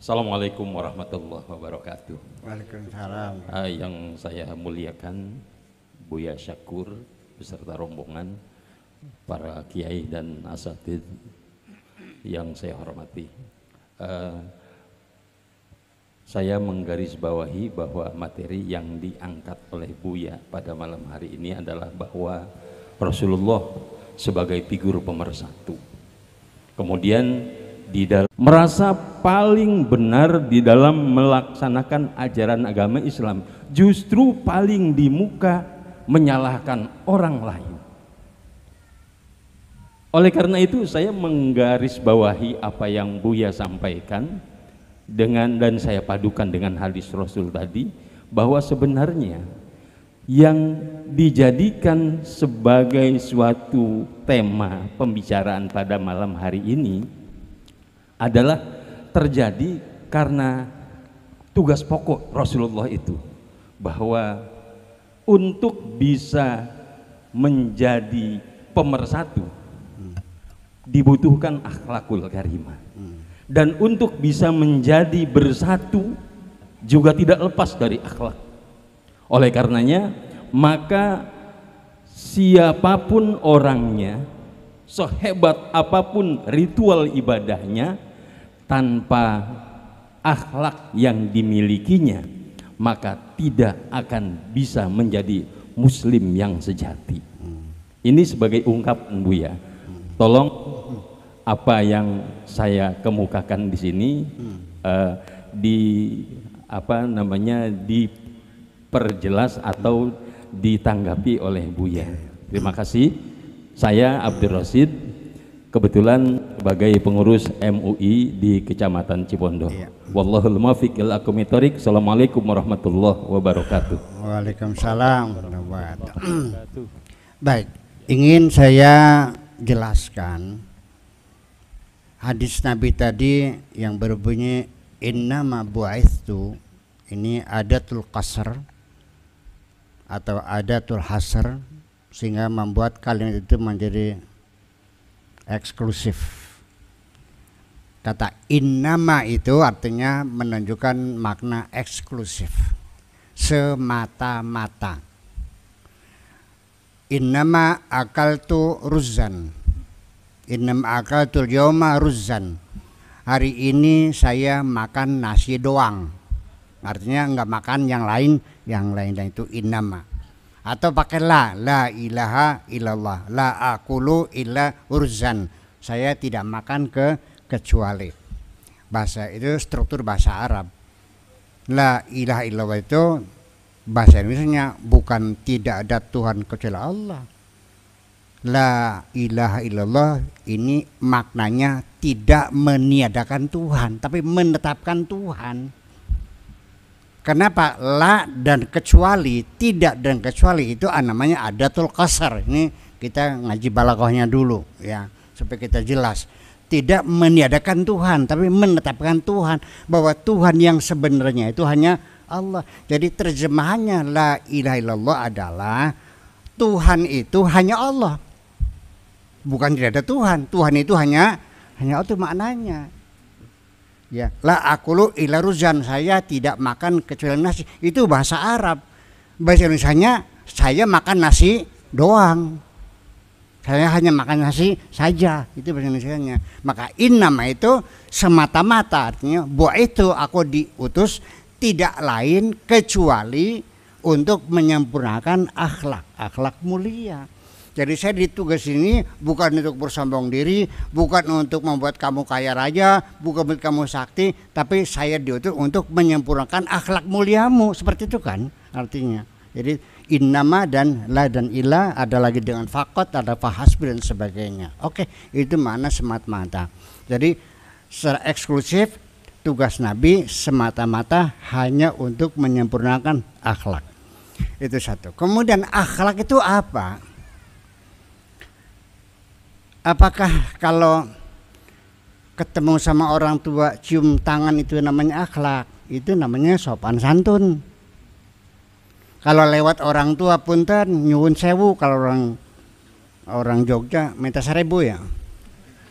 Assalamualaikum warahmatullahi wabarakatuh. Waalaikumsalam. Ah, yang saya muliakan Buya Syakur beserta rombongan para kiai dan asatid yang saya hormati. Uh, saya menggarisbawahi bahwa materi yang diangkat oleh Buya pada malam hari ini adalah bahwa Rasulullah sebagai figur pemersatu. Kemudian di dalam merasa paling benar di dalam melaksanakan ajaran agama Islam justru paling di muka menyalahkan orang lain oleh karena itu saya menggarisbawahi apa yang Buya sampaikan dengan dan saya padukan dengan hadis Rasul tadi bahwa sebenarnya yang dijadikan sebagai suatu tema pembicaraan pada malam hari ini adalah terjadi karena tugas pokok Rasulullah itu bahwa untuk bisa menjadi pemersatu dibutuhkan akhlakul karimah dan untuk bisa menjadi bersatu juga tidak lepas dari akhlak oleh karenanya maka siapapun orangnya sehebat apapun ritual ibadahnya tanpa akhlak yang dimilikinya maka tidak akan bisa menjadi muslim yang sejati ini sebagai ungkapan Bu ya tolong apa yang saya kemukakan di sini uh, di apa namanya diperjelas atau ditanggapi oleh Buya. Terima kasih. Saya Abdul Rosid kebetulan sebagai pengurus MUI di Kecamatan Cipondo. Iya. Wallahul muwaffiq ila aqwamit Assalamualaikum warahmatullahi wabarakatuh. Waalaikumsalam warahmatullahi Baik, ingin saya jelaskan hadis Nabi tadi yang berbunyi innama bu'ithu ini adatul qasr atau adatul hasr sehingga membuat kalimat itu menjadi eksklusif. Kata innama itu artinya menunjukkan makna eksklusif, semata-mata. Innama akal tu ruzan. Innama akal tu yoma ruzan. Hari ini saya makan nasi doang. Artinya enggak makan yang lain, yang lain dan itu innama atau pakai la la ilaha illallah la akulu illa urzan saya tidak makan ke kecuali bahasa itu struktur bahasa Arab la ilaha illallah itu bahasa Indonesia bukan tidak ada Tuhan kecuali Allah la ilaha illallah ini maknanya tidak meniadakan Tuhan tapi menetapkan Tuhan Kenapa la dan kecuali tidak dan kecuali itu namanya ada kasar ini kita ngaji balakohnya dulu ya supaya kita jelas tidak meniadakan Tuhan tapi menetapkan Tuhan bahwa Tuhan yang sebenarnya itu hanya Allah jadi terjemahannya la ilaha illallah adalah Tuhan itu hanya Allah bukan tidak ada Tuhan Tuhan itu hanya hanya itu maknanya Ya, la akulu ila ruzan saya tidak makan kecuali nasi. Itu bahasa Arab. Bahasa Indonesia saya makan nasi doang. Saya hanya makan nasi saja. Itu bahasa Indonesia. Maka in nama itu semata-mata artinya buah itu aku diutus tidak lain kecuali untuk menyempurnakan akhlak, akhlak mulia. Jadi saya ditugas ini bukan untuk bersombong diri, bukan untuk membuat kamu kaya raja, bukan membuat kamu sakti, tapi saya diutus untuk menyempurnakan akhlak muliamu. Seperti itu kan artinya. Jadi innama dan la dan ila ada lagi dengan fakot, ada fahasbi dan sebagainya. Oke, itu mana semata-mata. Jadi secara eksklusif tugas Nabi semata-mata hanya untuk menyempurnakan akhlak. Itu satu. Kemudian akhlak itu apa? apakah kalau ketemu sama orang tua cium tangan itu namanya akhlak itu namanya sopan santun kalau lewat orang tua punten nyuwun sewu kalau orang orang Jogja minta seribu ya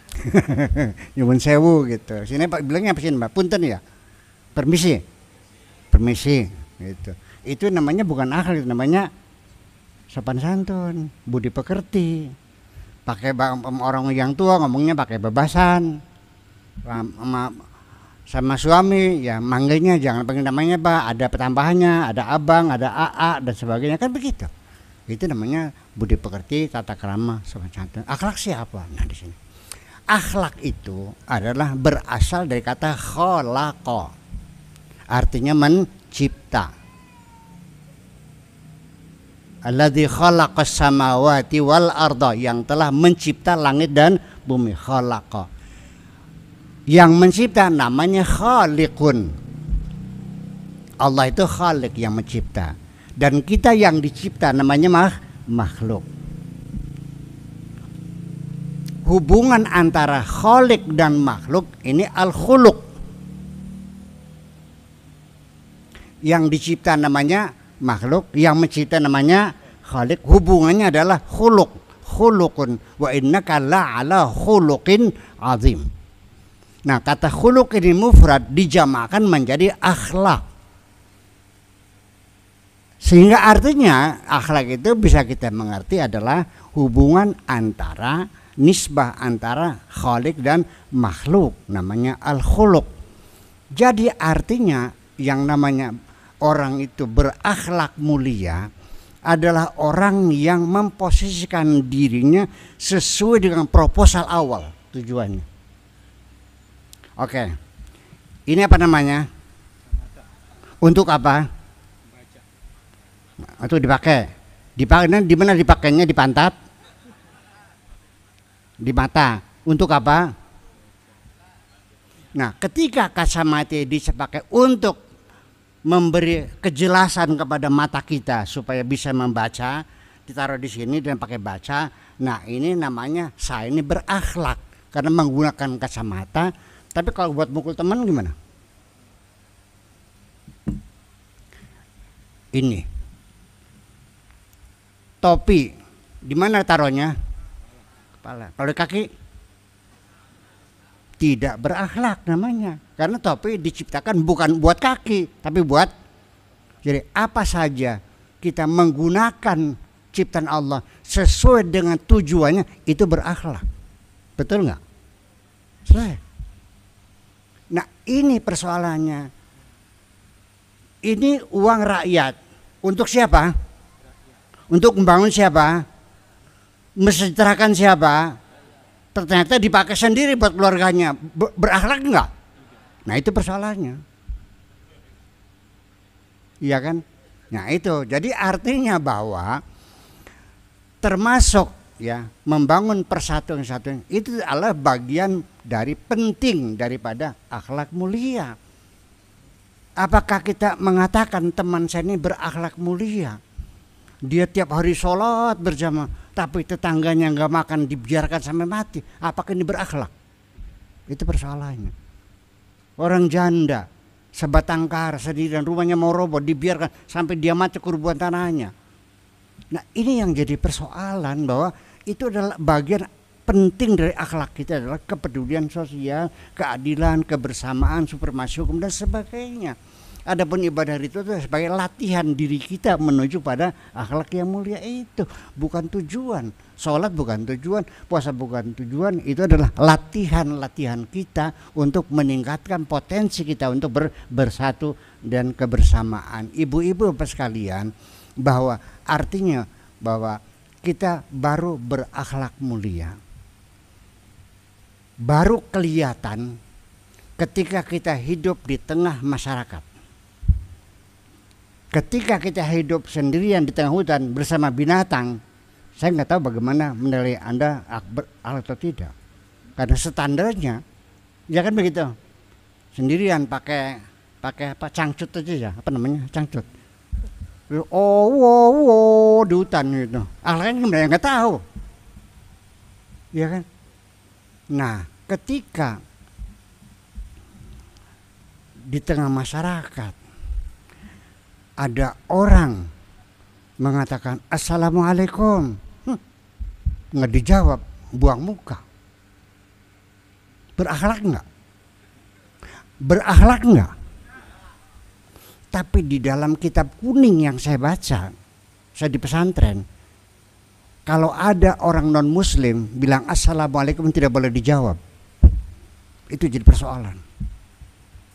nyuwun sewu gitu sini pak bilangnya apa sih mbak punten ya permisi permisi gitu itu namanya bukan akhlak namanya sopan santun budi pekerti pakai orang yang tua ngomongnya pakai bebasan sama, sama suami ya manggilnya jangan pengen namanya pak ada pertambahannya ada abang ada aa dan sebagainya kan begitu itu namanya budi pekerti tata kerama semacam itu akhlak siapa nah di sini akhlak itu adalah berasal dari kata kholako artinya mencipta Alladhi khalaqas samawati wal arda yang telah mencipta langit dan bumi khalaqa. Yang mencipta namanya Khalikun Allah itu khalik yang mencipta dan kita yang dicipta namanya mah, makhluk. Hubungan antara Khalik dan makhluk ini al-khuluk. Yang dicipta namanya makhluk yang mencipta namanya khalik hubungannya adalah khuluk khulukun wa inna ala khulukin azim nah kata khuluk ini mufrad dijamakan menjadi akhlak sehingga artinya akhlak itu bisa kita mengerti adalah hubungan antara nisbah antara khalik dan makhluk namanya al khuluk jadi artinya yang namanya orang itu berakhlak mulia adalah orang yang memposisikan dirinya sesuai dengan proposal awal tujuannya. Oke. Okay. Ini apa namanya? Untuk apa? Itu dipakai. Dipakai di mana dipakainya di pantat? Di mata. Untuk apa? Nah, ketika ini dipakai untuk memberi kejelasan kepada mata kita supaya bisa membaca ditaruh di sini dan pakai baca nah ini namanya saya ini berakhlak karena menggunakan kacamata tapi kalau buat mukul teman gimana ini topi di mana taruhnya kepala kalau kaki tidak berakhlak namanya karena topi diciptakan bukan buat kaki tapi buat jadi apa saja kita menggunakan ciptaan Allah sesuai dengan tujuannya itu berakhlak betul nggak selesai nah ini persoalannya ini uang rakyat untuk siapa untuk membangun siapa mesejahterakan siapa ternyata dipakai sendiri buat keluarganya berakhlak enggak nah itu persoalannya iya kan nah itu jadi artinya bahwa termasuk ya membangun persatuan satuan itu adalah bagian dari penting daripada akhlak mulia apakah kita mengatakan teman saya ini berakhlak mulia dia tiap hari sholat berjamaah tapi tetangganya nggak makan dibiarkan sampai mati apakah ini berakhlak itu persoalannya orang janda sebatang kara sendiri dan rumahnya mau roboh dibiarkan sampai dia mati kerubuan tanahnya nah ini yang jadi persoalan bahwa itu adalah bagian penting dari akhlak kita adalah kepedulian sosial, keadilan, kebersamaan, supremasi dan sebagainya. Adapun ibadah ritual itu sebagai latihan diri kita menuju pada akhlak yang mulia itu, bukan tujuan. Sholat bukan tujuan, puasa bukan tujuan. Itu adalah latihan-latihan kita untuk meningkatkan potensi kita untuk ber, bersatu dan kebersamaan. Ibu-ibu sekalian, bahwa artinya bahwa kita baru berakhlak mulia. Baru kelihatan ketika kita hidup di tengah masyarakat ketika kita hidup sendirian di tengah hutan bersama binatang, saya nggak tahu bagaimana menilai Anda akbar atau tidak. Karena standarnya, ya kan begitu. Sendirian pakai pakai apa cangcut aja ya, apa namanya cangcut. Oh, wow, wow, di hutan gitu. Akhirnya kan gimana? nggak tahu, ya kan. Nah, ketika di tengah masyarakat ada orang mengatakan assalamualaikum hm, nggak dijawab buang muka berakhlak nggak berakhlak nggak tapi di dalam kitab kuning yang saya baca saya di pesantren kalau ada orang non muslim bilang assalamualaikum tidak boleh dijawab itu jadi persoalan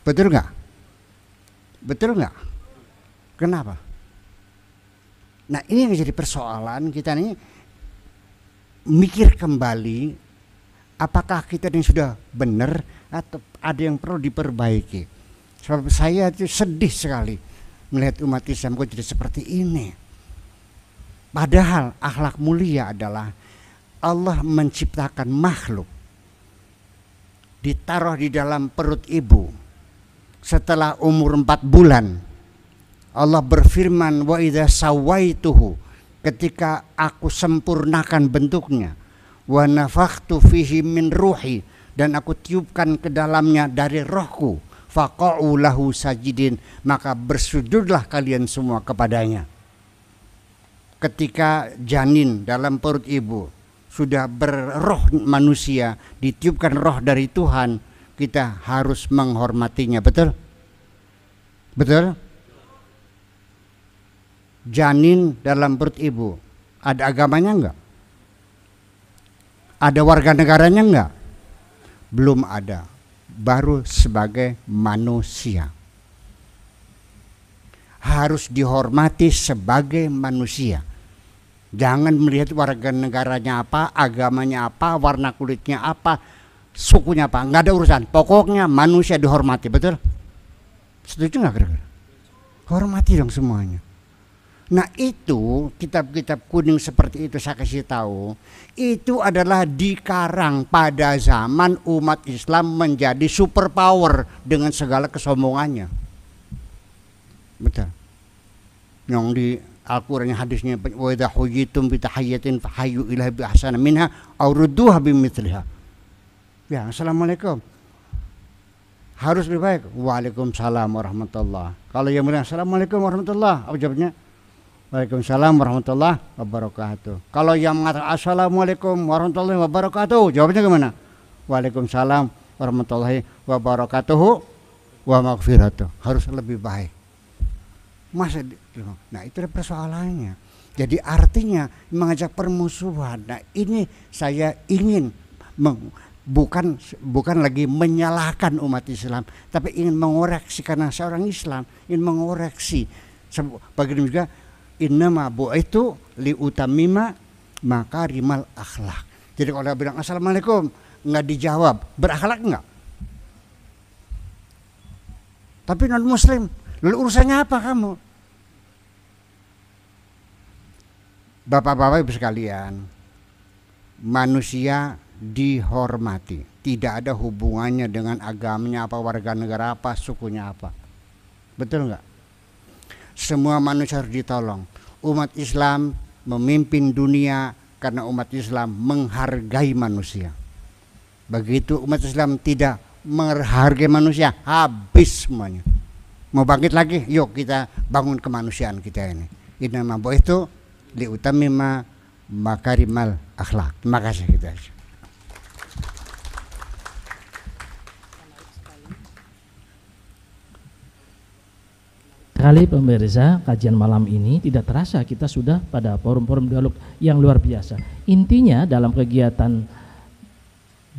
betul nggak betul nggak Kenapa? Nah ini yang jadi persoalan kita nih mikir kembali apakah kita ini sudah benar atau ada yang perlu diperbaiki. Sebab saya itu sedih sekali melihat umat Islam kok jadi seperti ini. Padahal akhlak mulia adalah Allah menciptakan makhluk ditaruh di dalam perut ibu setelah umur 4 bulan Allah berfirman wa idza sawaituhu ketika aku sempurnakan bentuknya wa nafakhtu fihi min ruhi dan aku tiupkan ke dalamnya dari rohku faqa'u lahu sajidin maka bersujudlah kalian semua kepadanya ketika janin dalam perut ibu sudah berroh manusia ditiupkan roh dari Tuhan kita harus menghormatinya betul betul janin dalam perut ibu. Ada agamanya enggak? Ada warga negaranya enggak? Belum ada. Baru sebagai manusia. Harus dihormati sebagai manusia. Jangan melihat warga negaranya apa, agamanya apa, warna kulitnya apa, sukunya apa, Enggak ada urusan. Pokoknya manusia dihormati, betul? Setuju enggak? kira-kira? Hormati dong semuanya. Nah itu kitab-kitab kuning seperti itu saya kasih tahu itu adalah dikarang pada zaman umat Islam menjadi superpower dengan segala kesombongannya. Betul. Yang di Al-Qur'an hadisnya wa hujitum hayatin hayu ilahi bihasana minha awruduha bimithliha Ya, assalamualaikum. Harus lebih baik. Waalaikumsalam warahmatullah. Kalau yang bilang assalamualaikum warahmatullah, apa jawabnya? Waalaikumsalam warahmatullahi wabarakatuh. Kalau yang mengatakan assalamualaikum warahmatullahi wabarakatuh, jawabnya gimana? Waalaikumsalam warahmatullahi wabarakatuh wa maghfiratuh. Harus lebih baik. Masa nah itu persoalannya. Jadi artinya mengajak permusuhan. Nah ini saya ingin meng, bukan bukan lagi menyalahkan umat Islam, tapi ingin mengoreksi karena seorang Islam ingin mengoreksi. Bagaimana juga innama bu'itu liutamima makarimal akhlak. Jadi kalau dia bilang assalamualaikum nggak dijawab, berakhlak nggak? Tapi non muslim, lalu urusannya apa kamu? Bapak-bapak ibu sekalian, manusia dihormati. Tidak ada hubungannya dengan agamanya apa, warga negara apa, sukunya apa. Betul nggak? Semua manusia harus ditolong umat Islam memimpin dunia karena umat Islam menghargai manusia. Begitu umat Islam tidak menghargai manusia, habis semuanya. Mau bangkit lagi? Yuk kita bangun kemanusiaan kita ini. Ini nama itu liutamima makarimal akhlak. Terima kasih kita. sekali pemirsa kajian malam ini tidak terasa kita sudah pada forum-forum dialog yang luar biasa. Intinya dalam kegiatan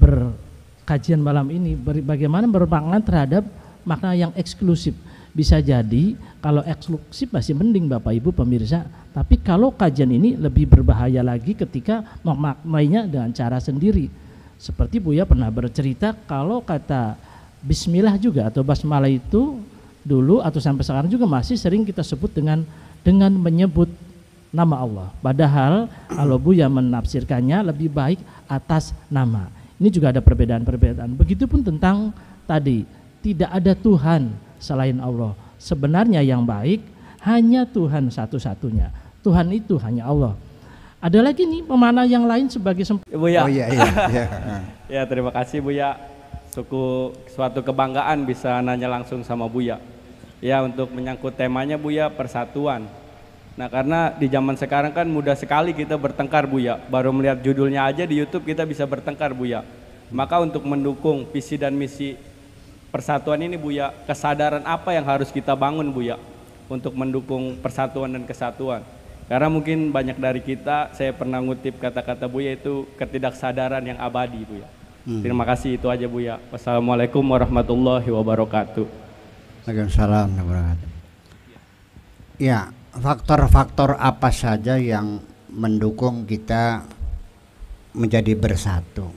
berkajian malam ini bagaimana bermakna terhadap makna yang eksklusif. Bisa jadi kalau eksklusif masih mending Bapak Ibu pemirsa, tapi kalau kajian ini lebih berbahaya lagi ketika memaknainya dengan cara sendiri. Seperti Buya pernah bercerita kalau kata bismillah juga atau basmalah itu dulu atau sampai sekarang juga masih sering kita sebut dengan dengan menyebut nama Allah. Padahal kalau Buya menafsirkannya lebih baik atas nama. Ini juga ada perbedaan-perbedaan. Begitupun tentang tadi tidak ada Tuhan selain Allah. Sebenarnya yang baik hanya Tuhan satu-satunya. Tuhan itu hanya Allah. Ada lagi nih pemana yang lain sebagai sempat. Ya, ya. Oh iya iya. iya. ya terima kasih Bu ya. Suku suatu kebanggaan bisa nanya langsung sama Buya ya untuk menyangkut temanya Bu ya persatuan. Nah karena di zaman sekarang kan mudah sekali kita bertengkar Bu ya. Baru melihat judulnya aja di YouTube kita bisa bertengkar Bu ya. Maka untuk mendukung visi dan misi persatuan ini Bu ya, kesadaran apa yang harus kita bangun Bu ya untuk mendukung persatuan dan kesatuan. Karena mungkin banyak dari kita, saya pernah ngutip kata-kata Bu ya itu ketidaksadaran yang abadi Bu ya. Hmm. Terima kasih itu aja Bu ya. Wassalamualaikum warahmatullahi wabarakatuh. Waalaikumsalam Ya, faktor-faktor apa saja yang mendukung kita menjadi bersatu?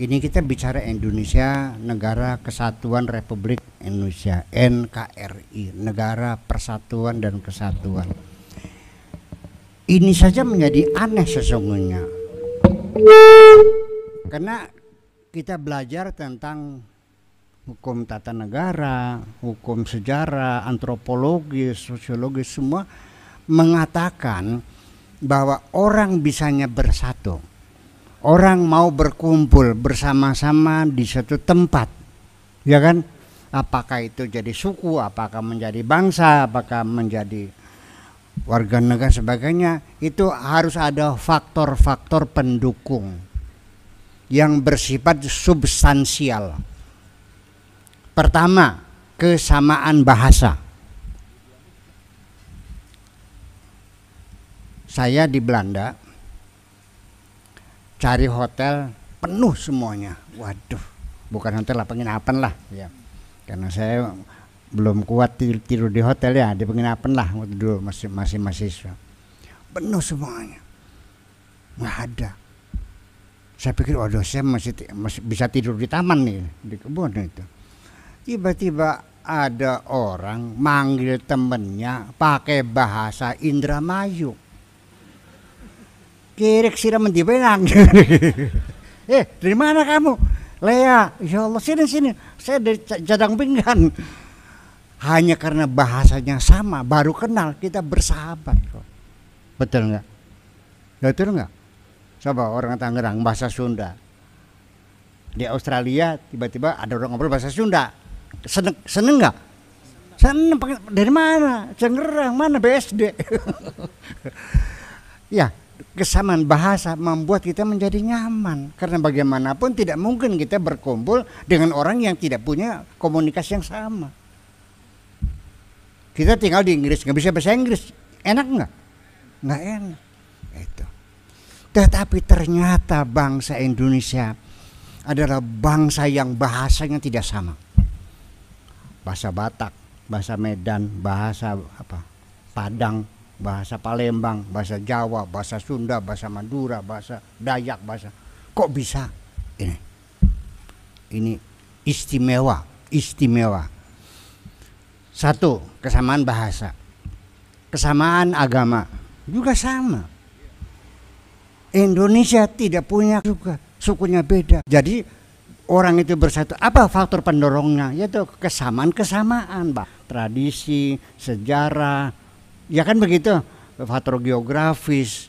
Ini kita bicara Indonesia, negara kesatuan Republik Indonesia, NKRI, negara persatuan dan kesatuan. Ini saja menjadi aneh sesungguhnya. Karena kita belajar tentang hukum tata negara, hukum sejarah, antropologi, sosiologi, semua mengatakan bahwa orang bisanya bersatu. Orang mau berkumpul bersama-sama di satu tempat. Ya kan? Apakah itu jadi suku, apakah menjadi bangsa, apakah menjadi warga negara sebagainya, itu harus ada faktor-faktor pendukung yang bersifat substansial Pertama, kesamaan bahasa. Saya di Belanda cari hotel penuh semuanya. Waduh, bukan hotel lah penginapan lah ya. Karena saya belum kuat tidur, tidur di hotel ya, di penginapan lah waktu dulu masih masih mahasiswa. Penuh semuanya. Enggak ada saya pikir waduh saya masih, masih bisa tidur di taman nih di kebun itu tiba-tiba ada orang manggil temennya pakai bahasa Indramayu. Kirik siram di benang. eh, dari mana kamu? Lea, ya, ya Allah sini sini. Saya dari Jadang Pinggan. Hanya karena bahasanya sama, baru kenal kita bersahabat kok. Betul nggak? Betul nggak? Coba orang Tangerang bahasa Sunda. Di Australia tiba-tiba ada orang ngobrol bahasa Sunda seneng seneng nggak seneng dari mana cengerang mana BSD ya kesamaan bahasa membuat kita menjadi nyaman karena bagaimanapun tidak mungkin kita berkumpul dengan orang yang tidak punya komunikasi yang sama. Kita tinggal di Inggris nggak bisa bahasa Inggris, enak nggak? Nggak enak. Itu. Tetapi ternyata bangsa Indonesia adalah bangsa yang bahasanya tidak sama bahasa Batak, bahasa Medan, bahasa apa? Padang, bahasa Palembang, bahasa Jawa, bahasa Sunda, bahasa Madura, bahasa Dayak, bahasa. Kok bisa? Ini. Ini istimewa, istimewa. Satu, kesamaan bahasa. Kesamaan agama juga sama. Indonesia tidak punya juga sukunya beda. Jadi orang itu bersatu. Apa faktor pendorongnya? Yaitu kesamaan-kesamaan, bah, Tradisi, sejarah, ya kan begitu. Faktor geografis,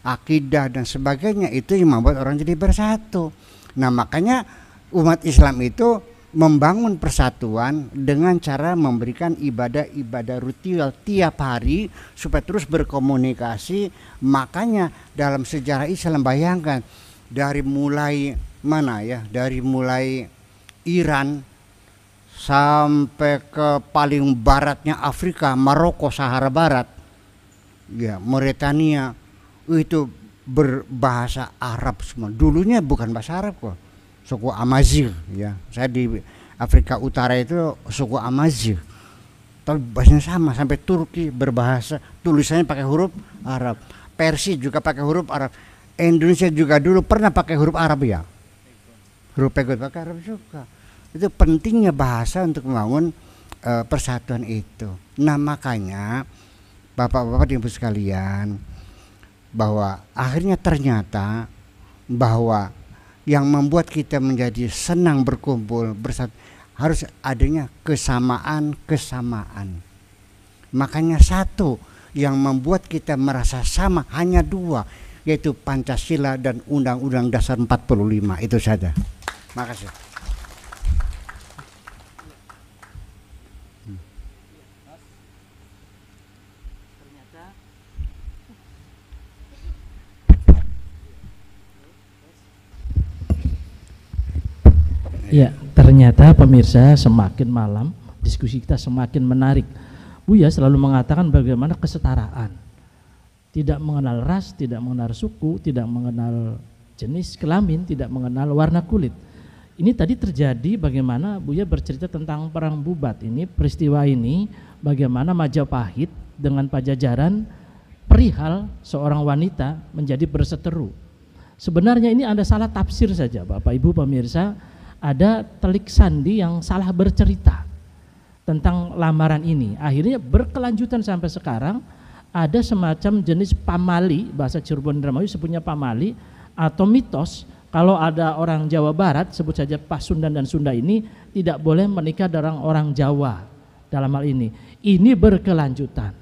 akidah dan sebagainya itu yang membuat orang jadi bersatu. Nah, makanya umat Islam itu membangun persatuan dengan cara memberikan ibadah-ibadah rutin tiap hari supaya terus berkomunikasi. Makanya dalam sejarah Islam bayangkan dari mulai mana ya dari mulai Iran sampai ke paling baratnya Afrika, Maroko, Sahara Barat, ya Mauritania itu berbahasa Arab semua. Dulunya bukan bahasa Arab kok, suku Amazigh ya. Saya di Afrika Utara itu suku Amazigh. Tapi bahasanya sama sampai Turki berbahasa tulisannya pakai huruf Arab. Persia juga pakai huruf Arab. Indonesia juga dulu pernah pakai huruf Arab ya rupa berbakar juga itu pentingnya bahasa untuk membangun e, persatuan itu nah makanya bapak-bapak dan ibu sekalian bahwa akhirnya ternyata bahwa yang membuat kita menjadi senang berkumpul bersat harus adanya kesamaan-kesamaan makanya satu yang membuat kita merasa sama hanya dua yaitu Pancasila dan Undang-Undang Dasar 45 itu saja. Makasih. Hmm. Ya, ternyata pemirsa semakin malam diskusi kita semakin menarik. Buya selalu mengatakan bagaimana kesetaraan. Tidak mengenal ras, tidak mengenal suku, tidak mengenal jenis kelamin, tidak mengenal warna kulit ini tadi terjadi bagaimana Buya bercerita tentang perang Bubat ini peristiwa ini bagaimana Majapahit dengan Pajajaran perihal seorang wanita menjadi berseteru. Sebenarnya ini ada salah tafsir saja Bapak Ibu pemirsa, ada telik sandi yang salah bercerita tentang lamaran ini. Akhirnya berkelanjutan sampai sekarang ada semacam jenis pamali bahasa Cirebon Dramawi sepunya pamali atau mitos kalau ada orang Jawa Barat, sebut saja Pasundan dan Sunda ini tidak boleh menikah dengan orang Jawa dalam hal ini. Ini berkelanjutan.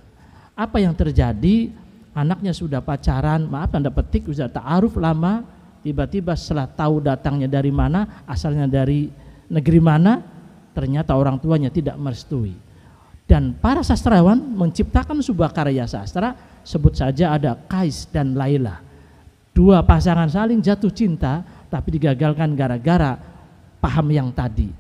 Apa yang terjadi? Anaknya sudah pacaran, maaf tanda petik sudah ta'aruf lama, tiba-tiba setelah tahu datangnya dari mana, asalnya dari negeri mana, ternyata orang tuanya tidak merestui. Dan para sastrawan menciptakan sebuah karya sastra, sebut saja ada Kais dan Laila dua pasangan saling jatuh cinta tapi digagalkan gara-gara paham yang tadi.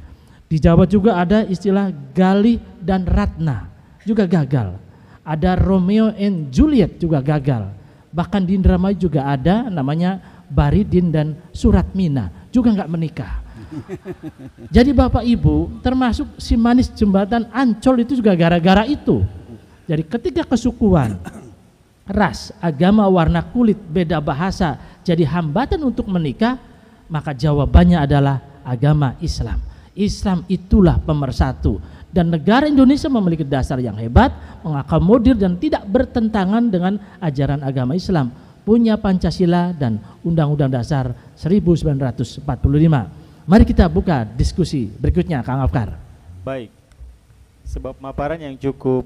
Di Jawa juga ada istilah Galih dan Ratna juga gagal. Ada Romeo and Juliet juga gagal. Bahkan di drama juga ada namanya Baridin dan Suratmina juga nggak menikah. Jadi Bapak Ibu termasuk si manis jembatan Ancol itu juga gara-gara itu. Jadi ketika kesukuan ras, agama, warna kulit, beda bahasa jadi hambatan untuk menikah, maka jawabannya adalah agama Islam. Islam itulah pemersatu dan negara Indonesia memiliki dasar yang hebat, mengakomodir dan tidak bertentangan dengan ajaran agama Islam. Punya Pancasila dan Undang-Undang Dasar 1945. Mari kita buka diskusi berikutnya Kang Afkar. Baik. Sebab maparan yang cukup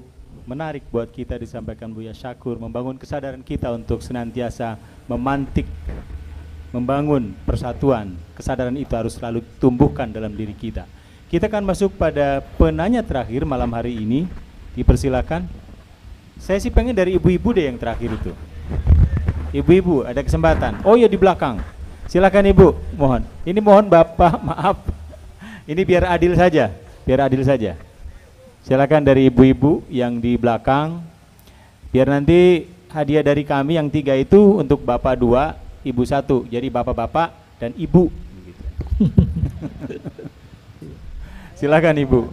menarik buat kita disampaikan Buya Syakur membangun kesadaran kita untuk senantiasa memantik membangun persatuan kesadaran itu harus selalu tumbuhkan dalam diri kita kita akan masuk pada penanya terakhir malam hari ini dipersilakan saya sih pengen dari ibu-ibu deh yang terakhir itu ibu-ibu ada kesempatan oh ya di belakang silakan ibu mohon ini mohon bapak maaf ini biar adil saja biar adil saja Silakan dari ibu-ibu yang di belakang, biar nanti hadiah dari kami yang tiga itu untuk bapak dua, ibu satu. Jadi bapak-bapak dan ibu. Silakan ibu.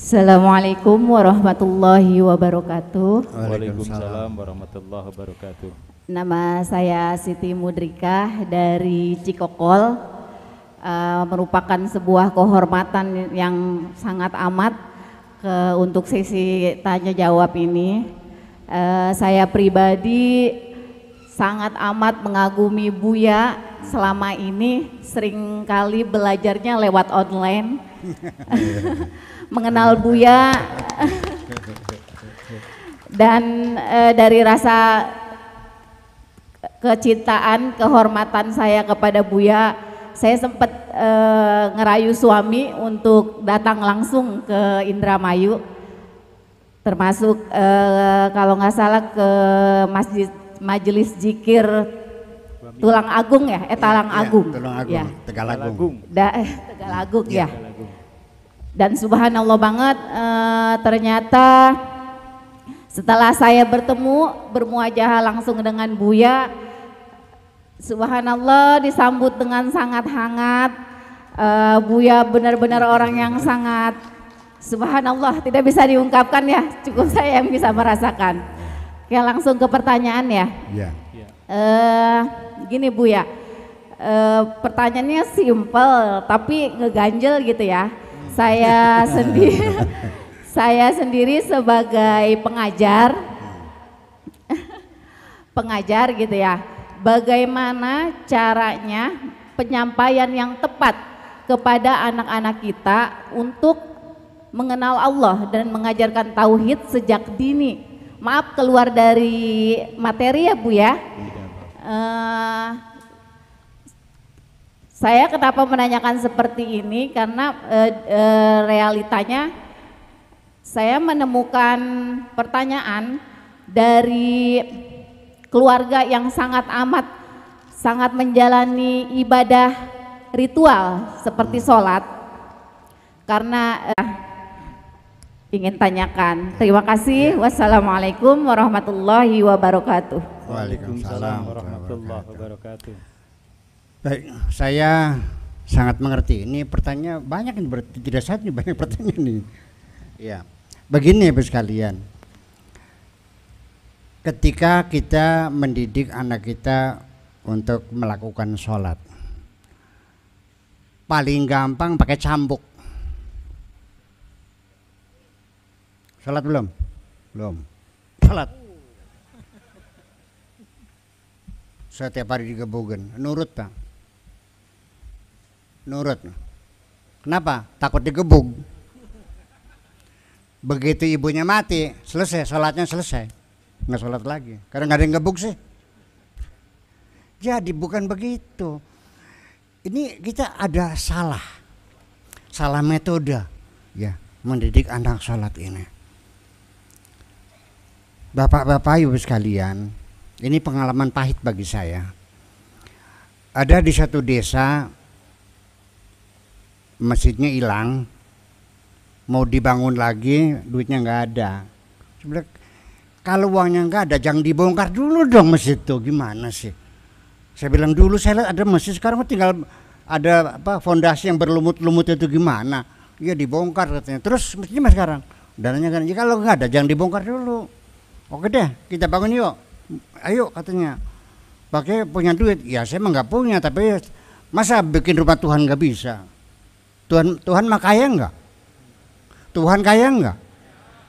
Assalamualaikum warahmatullahi wabarakatuh. Waalaikumsalam warahmatullahi wabarakatuh. Nama saya Siti Mudrika dari Cikokol. Uh, merupakan sebuah kehormatan yang sangat amat ke untuk sesi tanya jawab ini. Uh, saya pribadi sangat amat mengagumi Buya selama ini sering kali belajarnya lewat online. Mengenal Buya dan uh, dari rasa kecintaan, kehormatan saya kepada Buya. Saya sempat e, ngerayu suami untuk datang langsung ke Indramayu, termasuk e, kalau nggak salah ke masjid majelis jikir Tulang Agung ya, eh iya, Talang ya, Agung. Tulang iya. Agung, ya. Tegalagung. Da, eh, Agung ya. ya. Dan subhanallah banget e, ternyata setelah saya bertemu bermuajah langsung dengan Buya, subhanallah disambut dengan sangat hangat. Uh, Buya benar-benar orang yang sangat subhanallah tidak bisa diungkapkan ya, cukup saya yang bisa merasakan. Ya langsung ke pertanyaan ya. Iya. Uh, gini Buya, uh, pertanyaannya simple tapi ngeganjel gitu ya. Saya sendiri saya sendiri sebagai pengajar, hmm. pengajar gitu ya, bagaimana caranya penyampaian yang tepat kepada anak-anak kita untuk mengenal Allah dan mengajarkan tauhid sejak dini. Maaf keluar dari materi ya Bu ya. Uh, saya kenapa menanyakan seperti ini karena uh, uh, realitanya saya menemukan pertanyaan dari keluarga yang sangat amat sangat menjalani ibadah ritual seperti sholat karena eh, ingin tanyakan. Terima kasih. Iya. Wassalamualaikum warahmatullahi wabarakatuh. Waalaikumsalam warahmatullahi wabarakatuh. Baik, saya sangat mengerti. Ini pertanyaan banyak ini tidak satu banyak pertanyaan ini. Ya. Begini Ibu sekalian. Ketika kita mendidik anak kita untuk melakukan sholat paling gampang pakai cambuk sholat belum? belum sholat setiap hari digebugin, nurut pak nurut kenapa? takut digebuk begitu ibunya mati selesai sholatnya selesai nggak sholat lagi karena nggak ada yang ngebuk sih jadi bukan begitu ini kita ada salah salah metode ya mendidik anak sholat ini bapak-bapak ibu sekalian ini pengalaman pahit bagi saya ada di satu desa masjidnya hilang mau dibangun lagi duitnya nggak ada sebenarnya kalau uangnya nggak ada jangan dibongkar dulu dong masjid itu gimana sih saya bilang dulu saya lihat ada masjid sekarang tinggal ada apa fondasi yang berlumut-lumut itu gimana ya dibongkar katanya terus masjidnya mas sekarang dananya kan ya kalau nggak ada jangan dibongkar dulu oke deh kita bangun yuk ayo katanya pakai punya duit ya saya emang nggak punya tapi masa bikin rumah Tuhan nggak bisa Tuhan Tuhan makaya nggak Tuhan kaya enggak?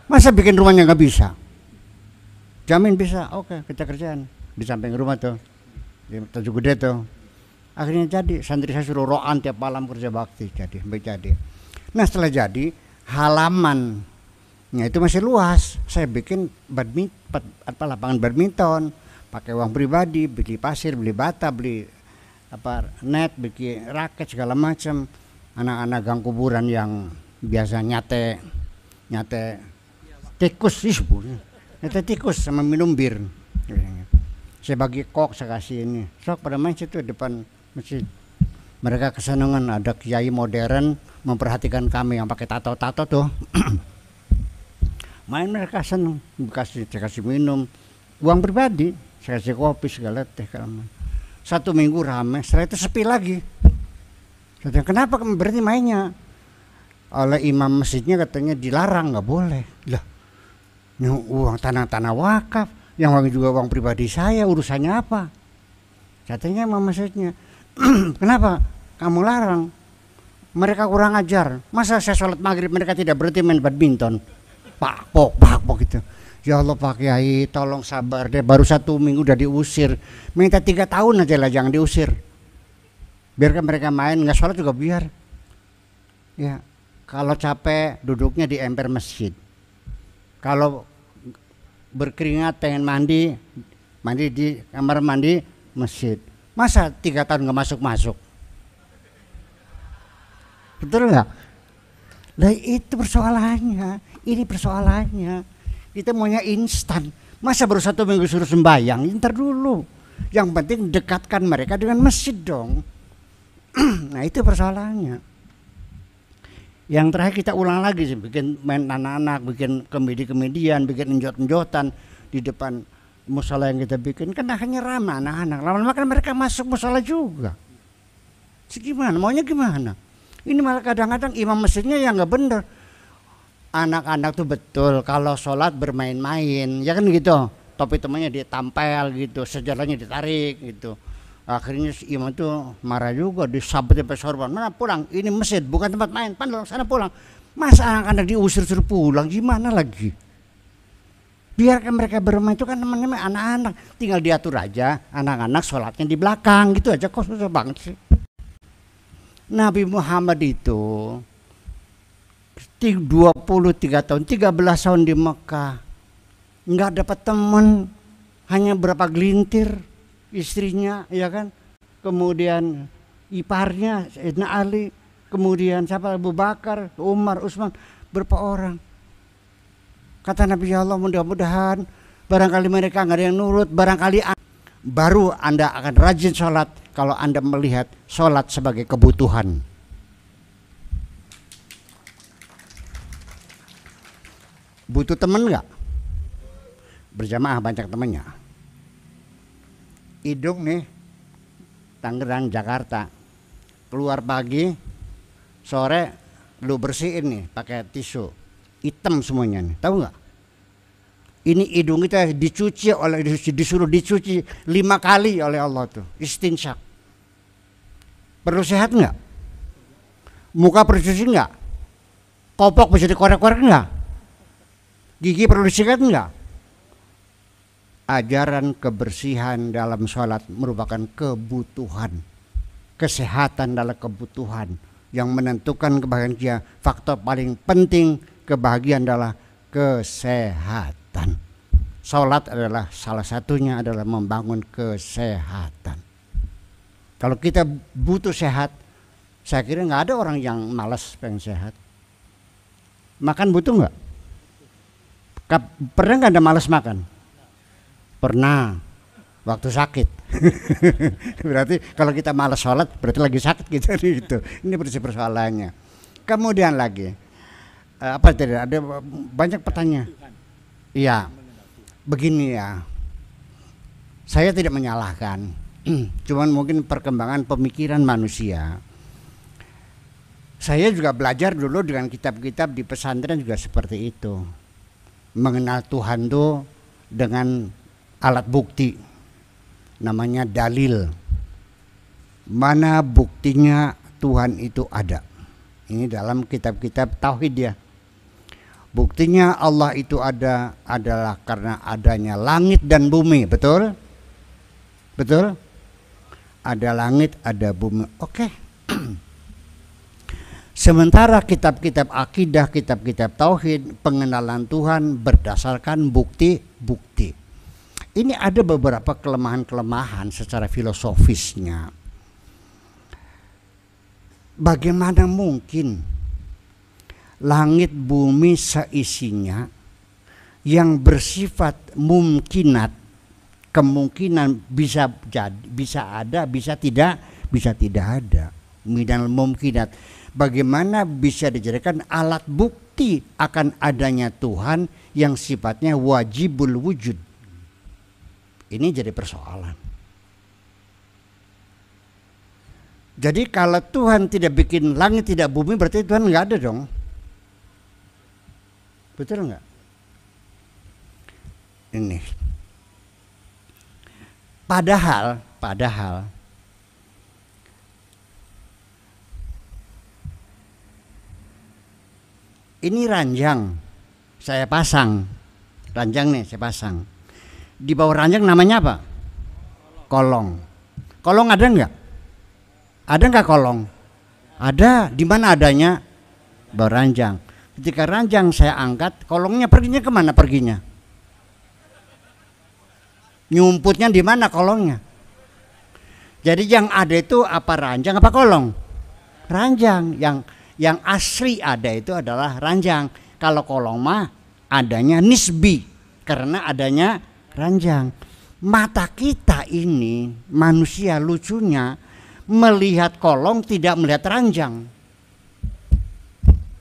Masa bikin rumahnya enggak bisa? Jamin bisa, oke kita kerjaan di samping rumah tuh, di Tanjung Gede tuh. Akhirnya jadi, santri saya suruh roan tiap malam kerja bakti, jadi, sampai jadi. Nah setelah jadi, halaman, halamannya itu masih luas. Saya bikin badminton, apa lapangan badminton, pakai uang pribadi, beli pasir, beli bata, beli apa net, bikin raket segala macam. Anak-anak gang kuburan yang biasa nyate nyate tikus sih sebenarnya nyate tikus sama minum bir saya bagi kok saya kasih ini sok pada main situ depan masjid mereka kesenangan ada kiai modern memperhatikan kami yang pakai tato-tato tuh main mereka seneng kasih saya kasih minum uang pribadi saya kasih kopi segala teh kalau satu minggu rame setelah itu sepi lagi Kenapa berarti mainnya? oleh imam masjidnya katanya dilarang nggak boleh lah uang tanah-tanah wakaf yang uang juga uang pribadi saya urusannya apa katanya imam masjidnya kenapa kamu larang mereka kurang ajar masa saya sholat maghrib mereka tidak berhenti main badminton pak pok pak pok gitu ya Allah pak kiai tolong sabar deh baru satu minggu udah diusir minta tiga tahun aja lah jangan diusir biarkan mereka main nggak sholat juga biar ya kalau capek duduknya di emper masjid. Kalau berkeringat pengen mandi, mandi di kamar mandi masjid. Masa tiga tahun nggak masuk-masuk? Betul nggak? Nah itu persoalannya, ini persoalannya. Kita maunya instan. Masa baru satu minggu suruh sembahyang, ntar dulu. Yang penting dekatkan mereka dengan masjid dong. nah itu persoalannya yang terakhir kita ulang lagi sih bikin main anak-anak bikin komedi-komedian bikin enjot-enjotan di depan musala yang kita bikin kan hanya ramah anak-anak lama-lama kan mereka masuk musala juga si gimana maunya gimana ini malah kadang-kadang imam masjidnya yang nggak bener anak-anak tuh betul kalau sholat bermain-main ya kan gitu topi temannya ditampel gitu sejarahnya ditarik gitu akhirnya si imam itu marah juga disabet sampai sorban mana pulang ini masjid bukan tempat main pandang sana pulang masa anak-anak diusir suruh pulang gimana lagi biarkan mereka bermain itu kan teman-teman anak-anak tinggal diatur aja anak-anak sholatnya di belakang gitu aja kok susah banget sih Nabi Muhammad itu 23 tahun 13 tahun di Mekah nggak dapat teman hanya berapa gelintir istrinya ya kan kemudian iparnya edna Ali kemudian siapa Abu Bakar Umar Utsman berapa orang kata Nabi ya Allah mudah-mudahan barangkali mereka nggak ada yang nurut barangkali baru anda akan rajin sholat kalau anda melihat sholat sebagai kebutuhan butuh teman nggak berjamaah banyak temannya hidup nih Tangerang Jakarta keluar pagi sore lu bersihin nih pakai tisu hitam semuanya nih tahu nggak ini hidung kita dicuci oleh disuruh dicuci lima kali oleh Allah tuh istinsyak perlu sehat nggak muka perlu dicuci nggak kopok bisa dikorek-korek nggak gigi perlu disikat nggak ajaran kebersihan dalam sholat merupakan kebutuhan. Kesehatan adalah kebutuhan yang menentukan kebahagiaan. Faktor paling penting kebahagiaan adalah kesehatan. Sholat adalah salah satunya adalah membangun kesehatan. Kalau kita butuh sehat, saya kira nggak ada orang yang malas pengen sehat. Makan butuh nggak? Pernah nggak ada malas makan? pernah waktu sakit. berarti kalau kita malas sholat berarti lagi sakit kita gitu. Ini prinsip persoalannya. Kemudian lagi eh, apa tadi ada banyak pertanyaan. Iya. Begini ya. Saya tidak menyalahkan. Cuman mungkin perkembangan pemikiran manusia. Saya juga belajar dulu dengan kitab-kitab di pesantren juga seperti itu. Mengenal Tuhan tuh dengan alat bukti namanya dalil. Mana buktinya Tuhan itu ada? Ini dalam kitab-kitab tauhid ya. Buktinya Allah itu ada adalah karena adanya langit dan bumi, betul? Betul? Ada langit, ada bumi. Oke. Sementara kitab-kitab akidah, kitab-kitab tauhid, pengenalan Tuhan berdasarkan bukti-bukti ini ada beberapa kelemahan-kelemahan secara filosofisnya. Bagaimana mungkin langit bumi seisinya yang bersifat mungkinat kemungkinan bisa jadi bisa ada bisa tidak bisa tidak ada minimal mungkinat bagaimana bisa dijadikan alat bukti akan adanya Tuhan yang sifatnya wajibul wujud ini jadi persoalan. Jadi kalau Tuhan tidak bikin langit tidak bumi berarti Tuhan nggak ada dong. Betul nggak? Ini. Padahal, padahal ini ranjang saya pasang ranjang nih saya pasang di bawah ranjang namanya apa? Kolong. Kolong ada nggak? Ada nggak kolong? Ada. Di mana adanya? Bawah ranjang. Ketika ranjang saya angkat, kolongnya perginya kemana perginya? Nyumputnya di mana kolongnya? Jadi yang ada itu apa ranjang apa kolong? Ranjang. Yang yang asli ada itu adalah ranjang. Kalau kolong mah adanya nisbi karena adanya ranjang. Mata kita ini manusia lucunya melihat kolong tidak melihat ranjang.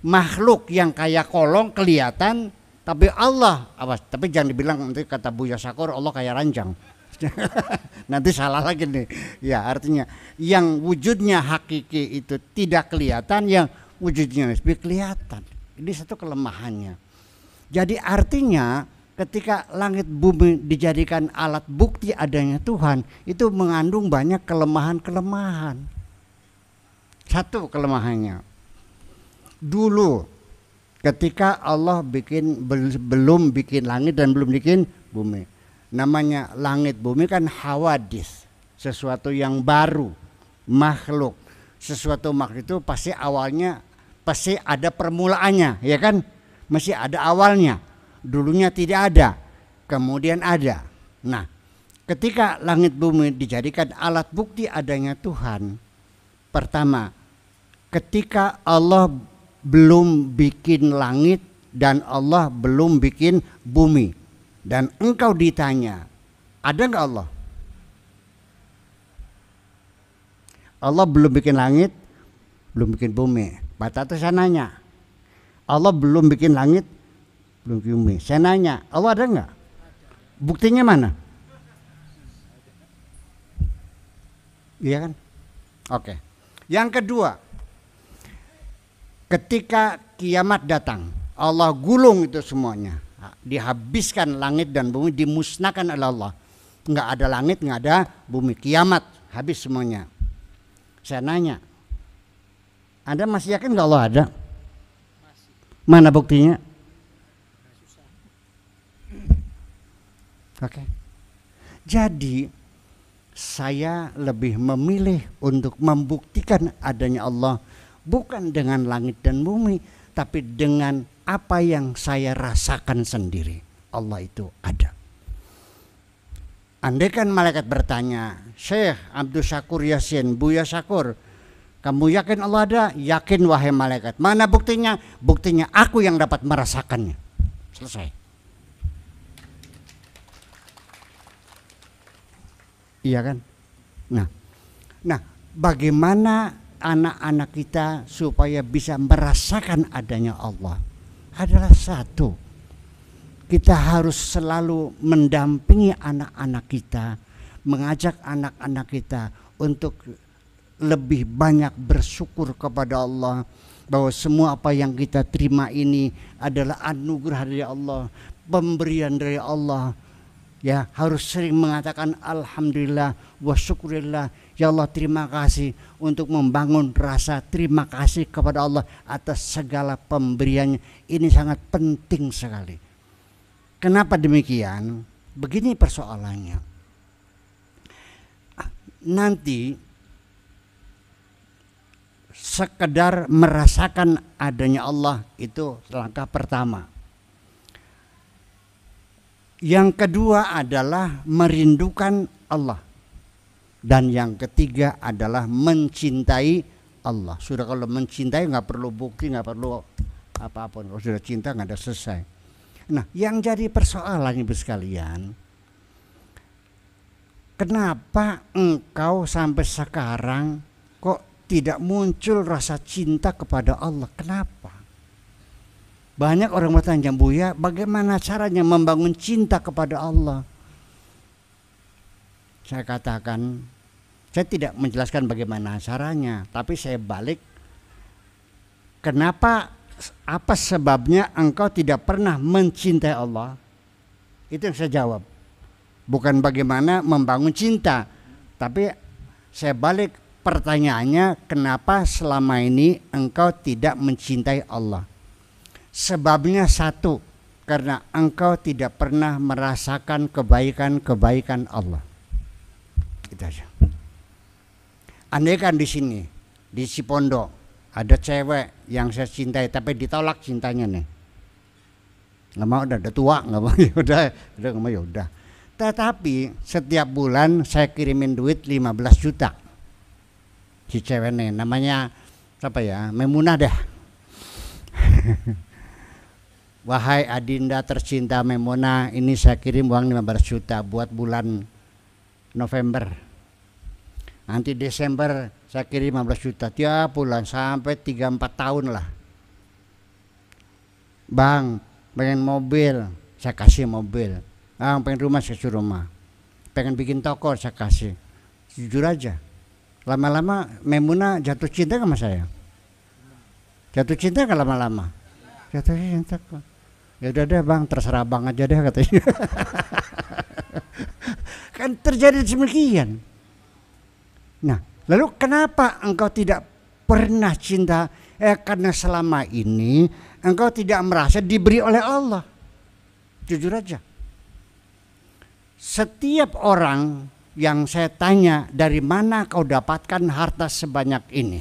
Makhluk yang kayak kolong kelihatan tapi Allah awas tapi jangan dibilang nanti kata Buya Sakur Allah kayak ranjang. nanti salah lagi nih. Ya, artinya yang wujudnya hakiki itu tidak kelihatan, yang wujudnya lebih kelihatan. Ini satu kelemahannya. Jadi artinya ketika langit bumi dijadikan alat bukti adanya Tuhan itu mengandung banyak kelemahan-kelemahan. Satu kelemahannya. Dulu ketika Allah bikin belum bikin langit dan belum bikin bumi. Namanya langit bumi kan hawadis, sesuatu yang baru, makhluk. Sesuatu makhluk itu pasti awalnya pasti ada permulaannya, ya kan? Masih ada awalnya dulunya tidak ada, kemudian ada. Nah, ketika langit bumi dijadikan alat bukti adanya Tuhan, pertama, ketika Allah belum bikin langit dan Allah belum bikin bumi, dan engkau ditanya, ada nggak Allah? Allah belum bikin langit, belum bikin bumi. Batatus sananya. Allah belum bikin langit, belum kiumi. Saya nanya, Allah ada nggak? Buktinya mana? Iya kan? Oke. Okay. Yang kedua, ketika kiamat datang, Allah gulung itu semuanya. Dihabiskan langit dan bumi, dimusnahkan oleh Allah. Nggak ada langit, nggak ada bumi. Kiamat, habis semuanya. Saya nanya, Anda masih yakin kalau ada? Masih. Mana buktinya? Oke. Okay. Jadi saya lebih memilih untuk membuktikan adanya Allah bukan dengan langit dan bumi tapi dengan apa yang saya rasakan sendiri. Allah itu ada. Andai kan malaikat bertanya, Syekh Abdul Syakur Yasin, Buya Syakur, kamu yakin Allah ada? Yakin wahai malaikat. Mana buktinya? Buktinya aku yang dapat merasakannya. Selesai. Iya kan? Nah, nah bagaimana anak-anak kita supaya bisa merasakan adanya Allah adalah satu. Kita harus selalu mendampingi anak-anak kita, mengajak anak-anak kita untuk lebih banyak bersyukur kepada Allah bahwa semua apa yang kita terima ini adalah anugerah dari Allah, pemberian dari Allah, ya harus sering mengatakan alhamdulillah wa syukurillah ya Allah terima kasih untuk membangun rasa terima kasih kepada Allah atas segala pemberiannya ini sangat penting sekali kenapa demikian begini persoalannya nanti sekedar merasakan adanya Allah itu langkah pertama yang kedua adalah merindukan Allah. Dan yang ketiga adalah mencintai Allah. Sudah kalau mencintai nggak perlu bukti, nggak perlu apa-apa. Kalau sudah cinta nggak ada selesai. Nah, yang jadi persoalan ibu sekalian, kenapa engkau sampai sekarang kok tidak muncul rasa cinta kepada Allah? Kenapa? Banyak orang bertanya, Buya, bagaimana caranya membangun cinta kepada Allah? Saya katakan, saya tidak menjelaskan bagaimana caranya, tapi saya balik. Kenapa apa sebabnya engkau tidak pernah mencintai Allah? Itu yang saya jawab. Bukan bagaimana membangun cinta, tapi saya balik pertanyaannya, kenapa selama ini engkau tidak mencintai Allah? Sebabnya satu, karena engkau tidak pernah merasakan kebaikan-kebaikan Allah. Itu aja. Andai kan di sini, di Cipondo, ada cewek yang saya cintai tapi ditolak cintanya nih. Nggak mau udah, udah tua, nggak mau ya udah, udah nggak mau ya udah. Tetapi setiap bulan saya kirimin duit 15 juta. Si cewek nih namanya apa ya? Memunah deh. Wahai Adinda tercinta Memona, ini saya kirim uang 15 juta buat bulan November. Nanti Desember saya kirim 15 juta tiap bulan sampai 3-4 tahun lah. Bang, pengen mobil, saya kasih mobil. Bang, pengen rumah, saya kasih rumah. Pengen bikin toko, saya kasih. Jujur aja. Lama-lama Memona jatuh cinta sama saya. Jatuh cinta kan lama-lama. Jatuh cinta kok ya udah deh bang terserah bang aja deh katanya kan terjadi demikian nah lalu kenapa engkau tidak pernah cinta eh karena selama ini engkau tidak merasa diberi oleh Allah jujur aja setiap orang yang saya tanya dari mana kau dapatkan harta sebanyak ini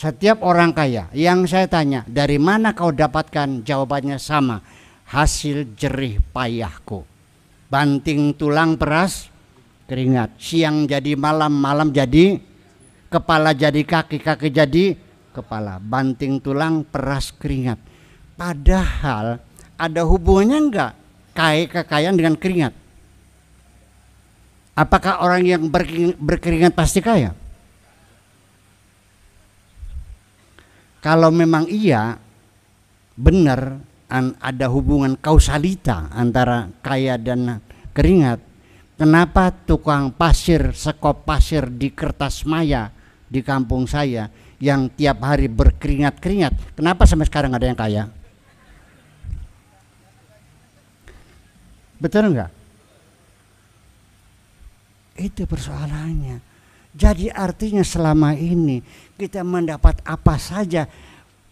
setiap orang kaya yang saya tanya, dari mana kau dapatkan? Jawabannya sama, hasil jerih payahku. Banting tulang peras, keringat. Siang jadi malam, malam jadi kepala jadi kaki, kaki jadi kepala. Banting tulang peras keringat. Padahal ada hubungannya enggak kaya kekayaan dengan keringat? Apakah orang yang berkeringat pasti kaya? Kalau memang iya, benar ada hubungan kausalita antara kaya dan keringat, kenapa tukang pasir, sekop pasir di kertas maya di kampung saya yang tiap hari berkeringat-keringat, kenapa sampai sekarang ada yang kaya? Betul enggak? Itu persoalannya. Jadi artinya selama ini kita mendapat apa saja,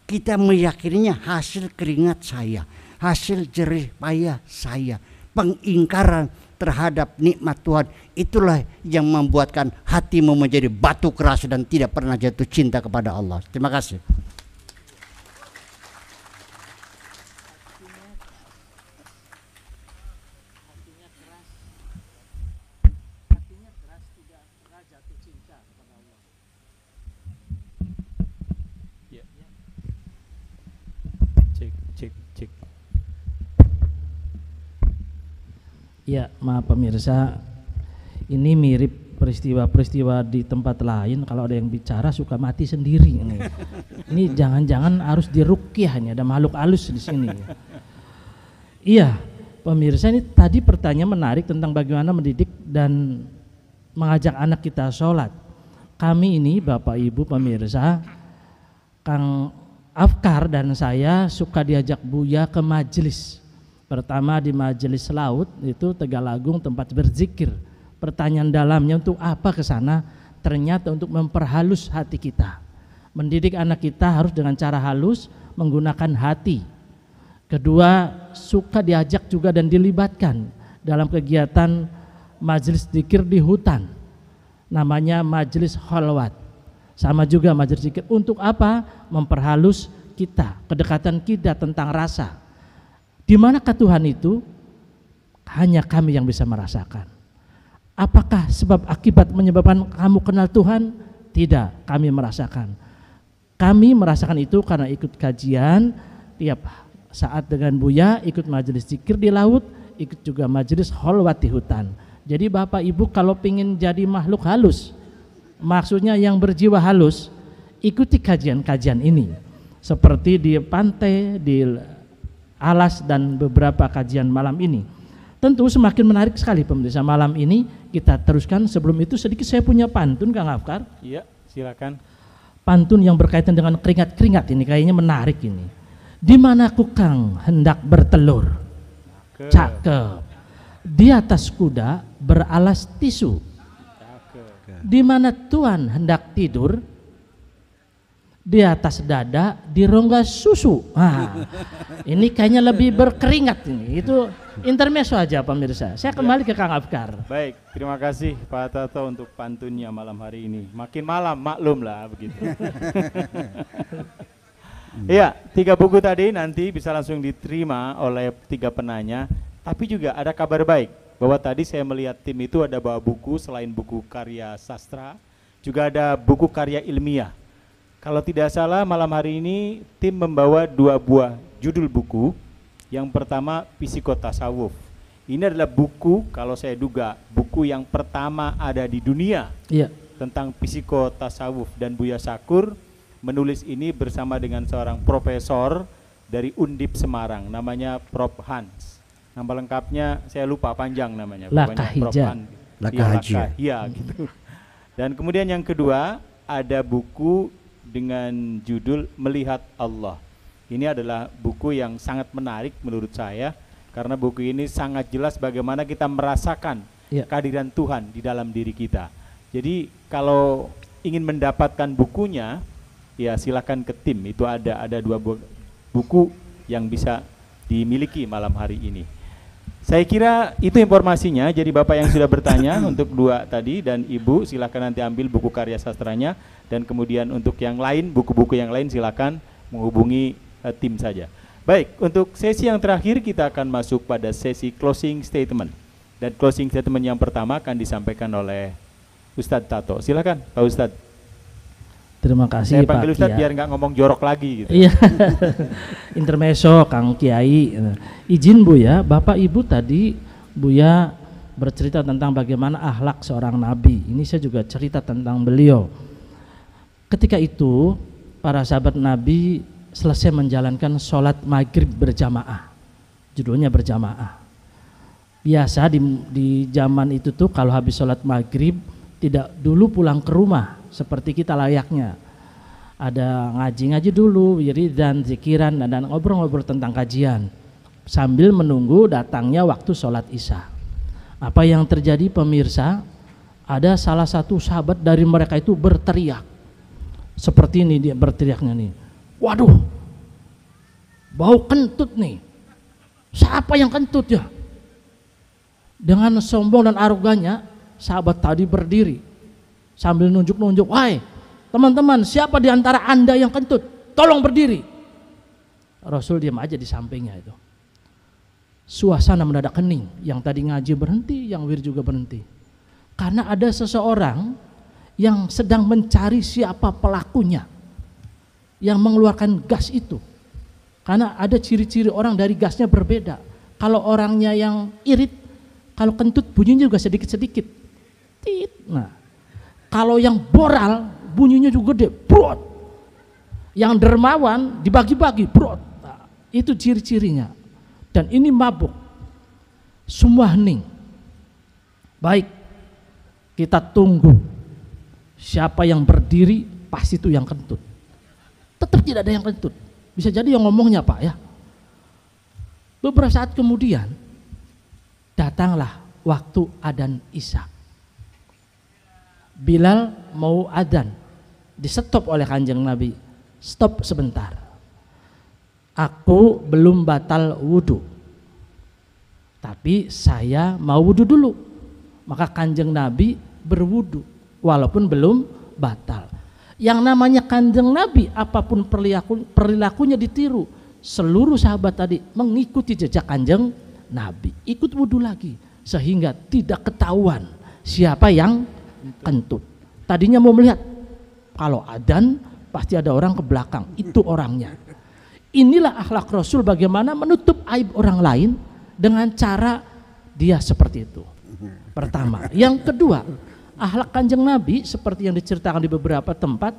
kita meyakininya hasil keringat saya, hasil jerih payah saya, pengingkaran terhadap nikmat Tuhan. Itulah yang membuatkan hatimu menjadi batu keras dan tidak pernah jatuh cinta kepada Allah. Terima kasih. Ya, maaf pemirsa, ini mirip peristiwa-peristiwa di tempat lain kalau ada yang bicara suka mati sendiri ini. Ini jangan-jangan harus dirukyah ini ada makhluk halus di sini. Iya, pemirsa ini tadi pertanyaan menarik tentang bagaimana mendidik dan mengajak anak kita sholat. Kami ini Bapak Ibu pemirsa, Kang Afkar dan saya suka diajak Buya ke majelis Pertama di majelis laut itu Tegalagung tempat berzikir. Pertanyaan dalamnya untuk apa ke sana? Ternyata untuk memperhalus hati kita. Mendidik anak kita harus dengan cara halus menggunakan hati. Kedua, suka diajak juga dan dilibatkan dalam kegiatan majelis zikir di hutan. Namanya majelis holwat. Sama juga majelis zikir untuk apa? Memperhalus kita, kedekatan kita tentang rasa di manakah Tuhan itu? Hanya kami yang bisa merasakan. Apakah sebab akibat menyebabkan kamu kenal Tuhan? Tidak, kami merasakan. Kami merasakan itu karena ikut kajian tiap saat dengan Buya, ikut majelis zikir di laut, ikut juga majelis holwat di hutan. Jadi Bapak Ibu kalau ingin jadi makhluk halus, maksudnya yang berjiwa halus, ikuti kajian-kajian ini. Seperti di pantai, di alas dan beberapa kajian malam ini. Tentu semakin menarik sekali pemirsa malam ini kita teruskan. Sebelum itu sedikit saya punya pantun Kang Afkar. Iya, silakan. Pantun yang berkaitan dengan keringat-keringat ini kayaknya menarik ini. Di mana kukang hendak bertelur? Cakep. Cakep. Di atas kuda beralas tisu. Cakep. Di mana tuan hendak tidur? di atas dada, di rongga susu. Nah, ini kayaknya lebih berkeringat ini. Itu intermeso aja pemirsa. Saya kembali ya. ke Kang Afkar. Baik, terima kasih Pak Tato untuk pantunnya malam hari ini. Makin malam maklum lah begitu. Iya, tiga buku tadi nanti bisa langsung diterima oleh tiga penanya. Tapi juga ada kabar baik bahwa tadi saya melihat tim itu ada bawa buku selain buku karya sastra, juga ada buku karya ilmiah kalau tidak salah malam hari ini tim membawa dua buah judul buku. Yang pertama Psikotasawuf. Sawuf Ini adalah buku kalau saya duga buku yang pertama ada di dunia iya. tentang Psikotasawuf Sawuf dan Buya Sakur menulis ini bersama dengan seorang profesor dari Undip Semarang namanya Prof Hans. Nama lengkapnya saya lupa panjang namanya. Lakahija. Prof Hans. Laka Iya gitu. Dan kemudian yang kedua ada buku dengan judul Melihat Allah. Ini adalah buku yang sangat menarik menurut saya karena buku ini sangat jelas bagaimana kita merasakan ya. kehadiran Tuhan di dalam diri kita. Jadi kalau ingin mendapatkan bukunya, ya silakan ke tim. Itu ada ada dua buku yang bisa dimiliki malam hari ini. Saya kira itu informasinya. Jadi Bapak yang sudah bertanya untuk dua tadi dan Ibu silakan nanti ambil buku karya sastranya dan kemudian untuk yang lain buku-buku yang lain silakan menghubungi uh, tim saja. Baik, untuk sesi yang terakhir kita akan masuk pada sesi closing statement. Dan closing statement yang pertama akan disampaikan oleh Ustadz Tato. Silakan Pak Ustadz. Terima kasih Saya eh, panggil Pak Ustaz biar nggak ngomong jorok lagi gitu. Iya. Intermeso Kang Kiai. Izin Bu ya, Bapak Ibu tadi bu ya bercerita tentang bagaimana ahlak seorang nabi. Ini saya juga cerita tentang beliau. Ketika itu para sahabat nabi selesai menjalankan sholat maghrib berjamaah. Judulnya berjamaah. Biasa di, di zaman itu tuh kalau habis sholat maghrib tidak dulu pulang ke rumah seperti kita layaknya ada ngaji-ngaji dulu jadi dan zikiran dan ngobrol-ngobrol tentang kajian sambil menunggu datangnya waktu sholat isya apa yang terjadi pemirsa ada salah satu sahabat dari mereka itu berteriak seperti ini dia berteriaknya nih waduh bau kentut nih siapa yang kentut ya dengan sombong dan arogannya sahabat tadi berdiri sambil nunjuk-nunjuk, "Wahai teman-teman, siapa di antara Anda yang kentut? Tolong berdiri." Rasul diam aja di sampingnya itu. Suasana mendadak kening. yang tadi ngaji berhenti, yang wir juga berhenti. Karena ada seseorang yang sedang mencari siapa pelakunya yang mengeluarkan gas itu. Karena ada ciri-ciri orang dari gasnya berbeda. Kalau orangnya yang irit, kalau kentut bunyinya juga sedikit-sedikit. Nah, kalau yang boral bunyinya juga gede, brot. Yang dermawan dibagi-bagi, brot. Nah, itu ciri-cirinya. Dan ini mabuk. Semua hening. Baik, kita tunggu. Siapa yang berdiri pasti itu yang kentut. Tetap tidak ada yang kentut. Bisa jadi yang ngomongnya Pak ya. Beberapa saat kemudian datanglah waktu adan Isa. Bilal mau adan di stop oleh kanjeng Nabi stop sebentar aku belum batal wudhu tapi saya mau wudhu dulu maka kanjeng Nabi berwudhu walaupun belum batal yang namanya kanjeng Nabi apapun perilaku, perilakunya ditiru seluruh sahabat tadi mengikuti jejak kanjeng Nabi ikut wudhu lagi sehingga tidak ketahuan siapa yang kentut. Tadinya mau melihat, kalau adan pasti ada orang ke belakang, itu orangnya. Inilah akhlak Rasul bagaimana menutup aib orang lain dengan cara dia seperti itu. Pertama, yang kedua, akhlak Kanjeng Nabi seperti yang diceritakan di beberapa tempat,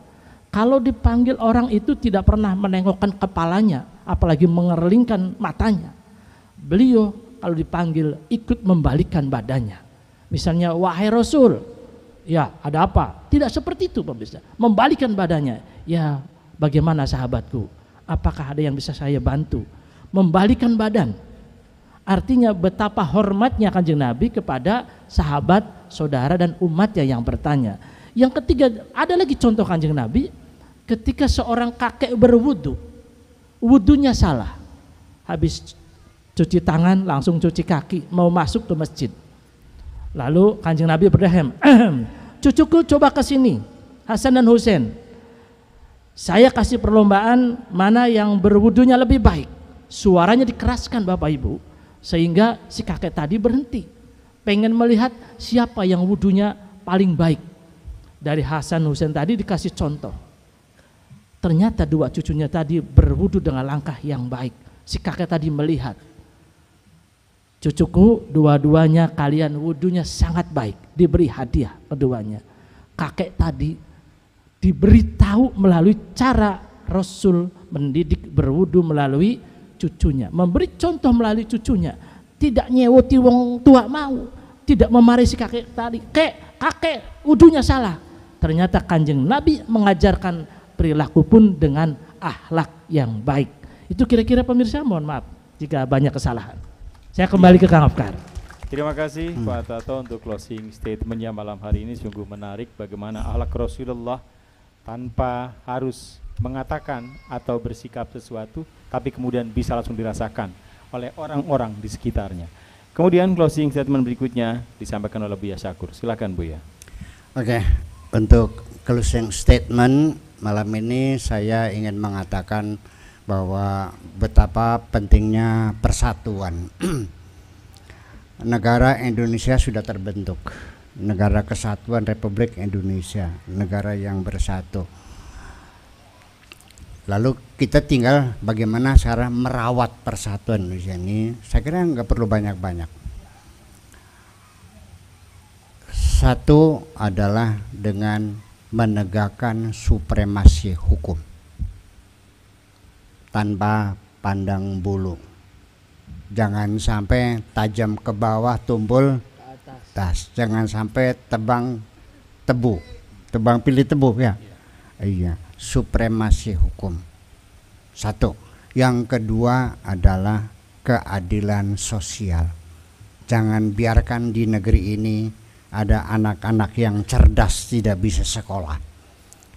kalau dipanggil orang itu tidak pernah menengokkan kepalanya, apalagi mengerlingkan matanya. Beliau kalau dipanggil ikut membalikkan badannya. Misalnya, wahai Rasul, Ya, ada apa? Tidak seperti itu pemirsa. Membalikan badannya. Ya, bagaimana sahabatku? Apakah ada yang bisa saya bantu? Membalikan badan. Artinya betapa hormatnya kanjeng Nabi kepada sahabat, saudara dan umatnya yang bertanya. Yang ketiga, ada lagi contoh kanjeng Nabi ketika seorang kakek berwudu. Wudunya salah. Habis cuci tangan langsung cuci kaki mau masuk ke masjid. Lalu kanjeng Nabi berdehem. cucuku coba ke sini, Hasan dan Husain. Saya kasih perlombaan mana yang berwudunya lebih baik. Suaranya dikeraskan Bapak Ibu, sehingga si kakek tadi berhenti. Pengen melihat siapa yang wudunya paling baik. Dari Hasan Husain tadi dikasih contoh. Ternyata dua cucunya tadi berwudu dengan langkah yang baik. Si kakek tadi melihat Cucuku dua-duanya kalian wudhunya sangat baik, diberi hadiah keduanya. Kakek tadi diberitahu melalui cara Rasul mendidik berwudhu melalui cucunya, memberi contoh melalui cucunya, tidak nyewoti wong tua mau, tidak memarisi kakek tadi. Kek, kakek wudhunya salah. Ternyata kanjeng Nabi mengajarkan perilaku pun dengan ahlak yang baik. Itu kira-kira pemirsa mohon maaf jika banyak kesalahan. Saya kembali ke Kang Afkar. Terima kasih hmm. Pak Tato untuk closing statementnya malam hari ini sungguh menarik bagaimana ahlak Rasulullah tanpa harus mengatakan atau bersikap sesuatu tapi kemudian bisa langsung dirasakan oleh orang-orang di sekitarnya. Kemudian closing statement berikutnya disampaikan oleh Buya Syakur. Silakan Buya. Oke, okay. untuk closing statement malam ini saya ingin mengatakan bahwa betapa pentingnya persatuan. negara Indonesia sudah terbentuk, negara kesatuan Republik Indonesia, negara yang bersatu. Lalu kita tinggal bagaimana cara merawat persatuan Indonesia ini. Saya kira nggak perlu banyak-banyak. Satu adalah dengan menegakkan supremasi hukum tanpa pandang bulu. Jangan sampai tajam ke bawah tumpul ke atas. atas. Jangan sampai tebang tebu. Tebang pilih tebu ya. ya. Iya, supremasi hukum. Satu. Yang kedua adalah keadilan sosial. Jangan biarkan di negeri ini ada anak-anak yang cerdas tidak bisa sekolah.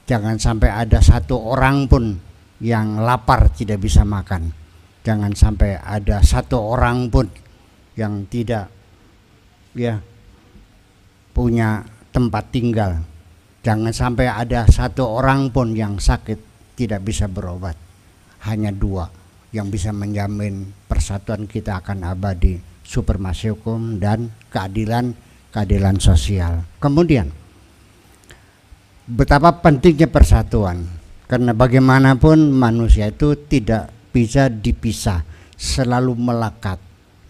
Jangan sampai ada satu orang pun yang lapar tidak bisa makan. Jangan sampai ada satu orang pun yang tidak ya punya tempat tinggal. Jangan sampai ada satu orang pun yang sakit tidak bisa berobat. Hanya dua yang bisa menjamin persatuan kita akan abadi, supremasi hukum dan keadilan keadilan sosial. Kemudian betapa pentingnya persatuan karena bagaimanapun manusia itu tidak bisa dipisah, selalu melekat.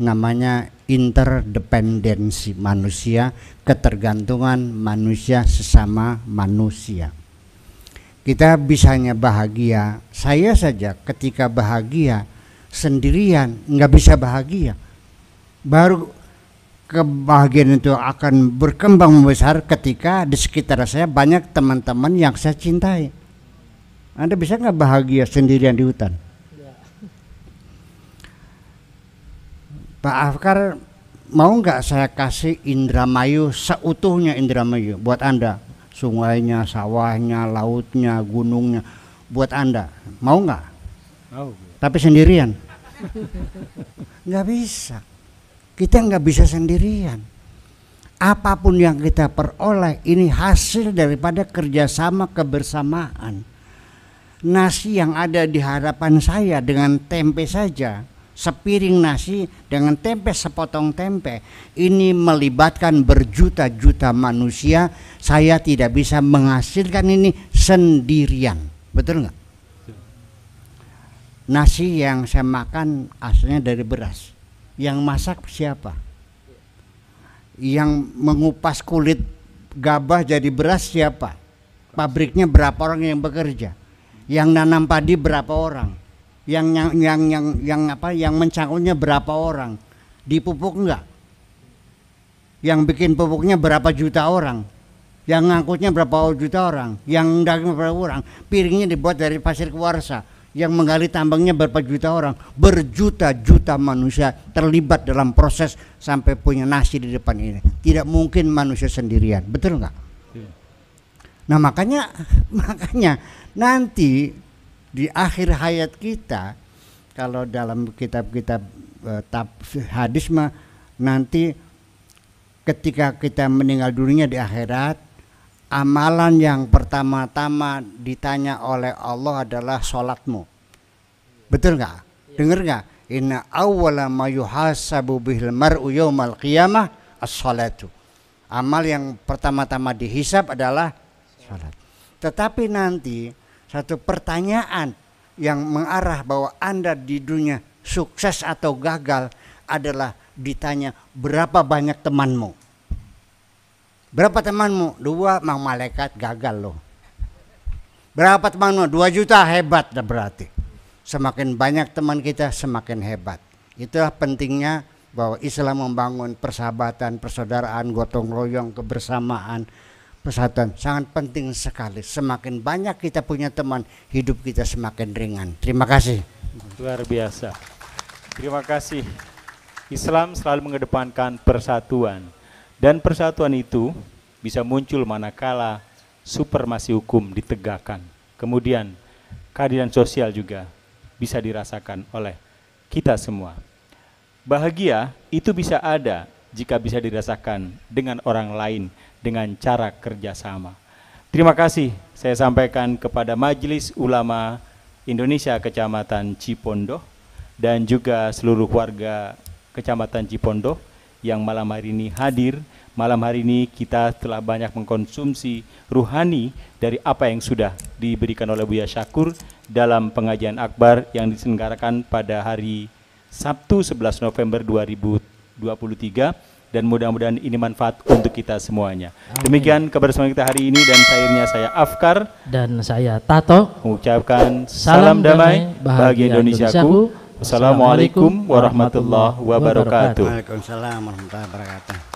Namanya interdependensi manusia, ketergantungan manusia sesama manusia. Kita bisanya bahagia, saya saja ketika bahagia sendirian nggak bisa bahagia. Baru kebahagiaan itu akan berkembang besar ketika di sekitar saya banyak teman-teman yang saya cintai anda bisa nggak bahagia sendirian di hutan? Ya. Pak Afkar mau nggak saya kasih Indramayu seutuhnya Indramayu buat Anda? Sungainya, sawahnya, lautnya, gunungnya buat Anda. Mau nggak? Mau. Tapi sendirian? nggak bisa. Kita nggak bisa sendirian apapun yang kita peroleh ini hasil daripada kerjasama kebersamaan nasi yang ada di harapan saya dengan tempe saja sepiring nasi dengan tempe sepotong tempe ini melibatkan berjuta-juta manusia saya tidak bisa menghasilkan ini sendirian betul nggak nasi yang saya makan asalnya dari beras yang masak siapa yang mengupas kulit gabah jadi beras siapa pabriknya berapa orang yang bekerja yang nanam padi berapa orang? Yang yang yang yang, yang apa? Yang mencangkulnya berapa orang? Dipupuk enggak? Yang bikin pupuknya berapa juta orang? Yang ngangkutnya berapa juta orang? Yang daging berapa orang? Piringnya dibuat dari pasir kuarsa yang menggali tambangnya berapa juta orang, berjuta-juta manusia terlibat dalam proses sampai punya nasi di depan ini. Tidak mungkin manusia sendirian, betul nggak? Iya. Nah makanya, makanya Nanti di akhir hayat kita kalau dalam kitab-kitab uh, hadis mah nanti ketika kita meninggal dunia di akhirat amalan yang pertama-tama ditanya oleh Allah adalah sholatmu betul nggak iya. dengar nggak inna awwala ma yuhasabu bihil mar'u yawmal qiyamah as-salatu amal yang pertama-tama dihisap adalah sholat tetapi nanti satu pertanyaan yang mengarah bahwa Anda di dunia sukses atau gagal adalah ditanya berapa banyak temanmu. Berapa temanmu? Dua, mang malaikat gagal loh. Berapa temanmu? Dua juta hebat nah, berarti. Semakin banyak teman kita semakin hebat. Itulah pentingnya bahwa Islam membangun persahabatan, persaudaraan, gotong royong, kebersamaan, persatuan sangat penting sekali. Semakin banyak kita punya teman, hidup kita semakin ringan. Terima kasih. Luar biasa. Terima kasih. Islam selalu mengedepankan persatuan. Dan persatuan itu bisa muncul manakala supremasi hukum ditegakkan. Kemudian keadilan sosial juga bisa dirasakan oleh kita semua. Bahagia itu bisa ada jika bisa dirasakan dengan orang lain dengan cara kerjasama. Terima kasih saya sampaikan kepada Majelis Ulama Indonesia Kecamatan Cipondo dan juga seluruh warga Kecamatan Cipondo yang malam hari ini hadir. Malam hari ini kita telah banyak mengkonsumsi ruhani dari apa yang sudah diberikan oleh Buya Syakur dalam pengajian akbar yang diselenggarakan pada hari Sabtu 11 November 2023 dan mudah-mudahan ini manfaat untuk kita semuanya. Amin. Demikian kebersamaan kita hari ini dan akhirnya saya Afkar dan saya Tato mengucapkan salam, salam damai, damai bahagia Indonesiaku. Indonesiaku. Wassalamualaikum warahmatullahi wabarakatuh. Waalaikumsalam warahmatullahi wabarakatuh.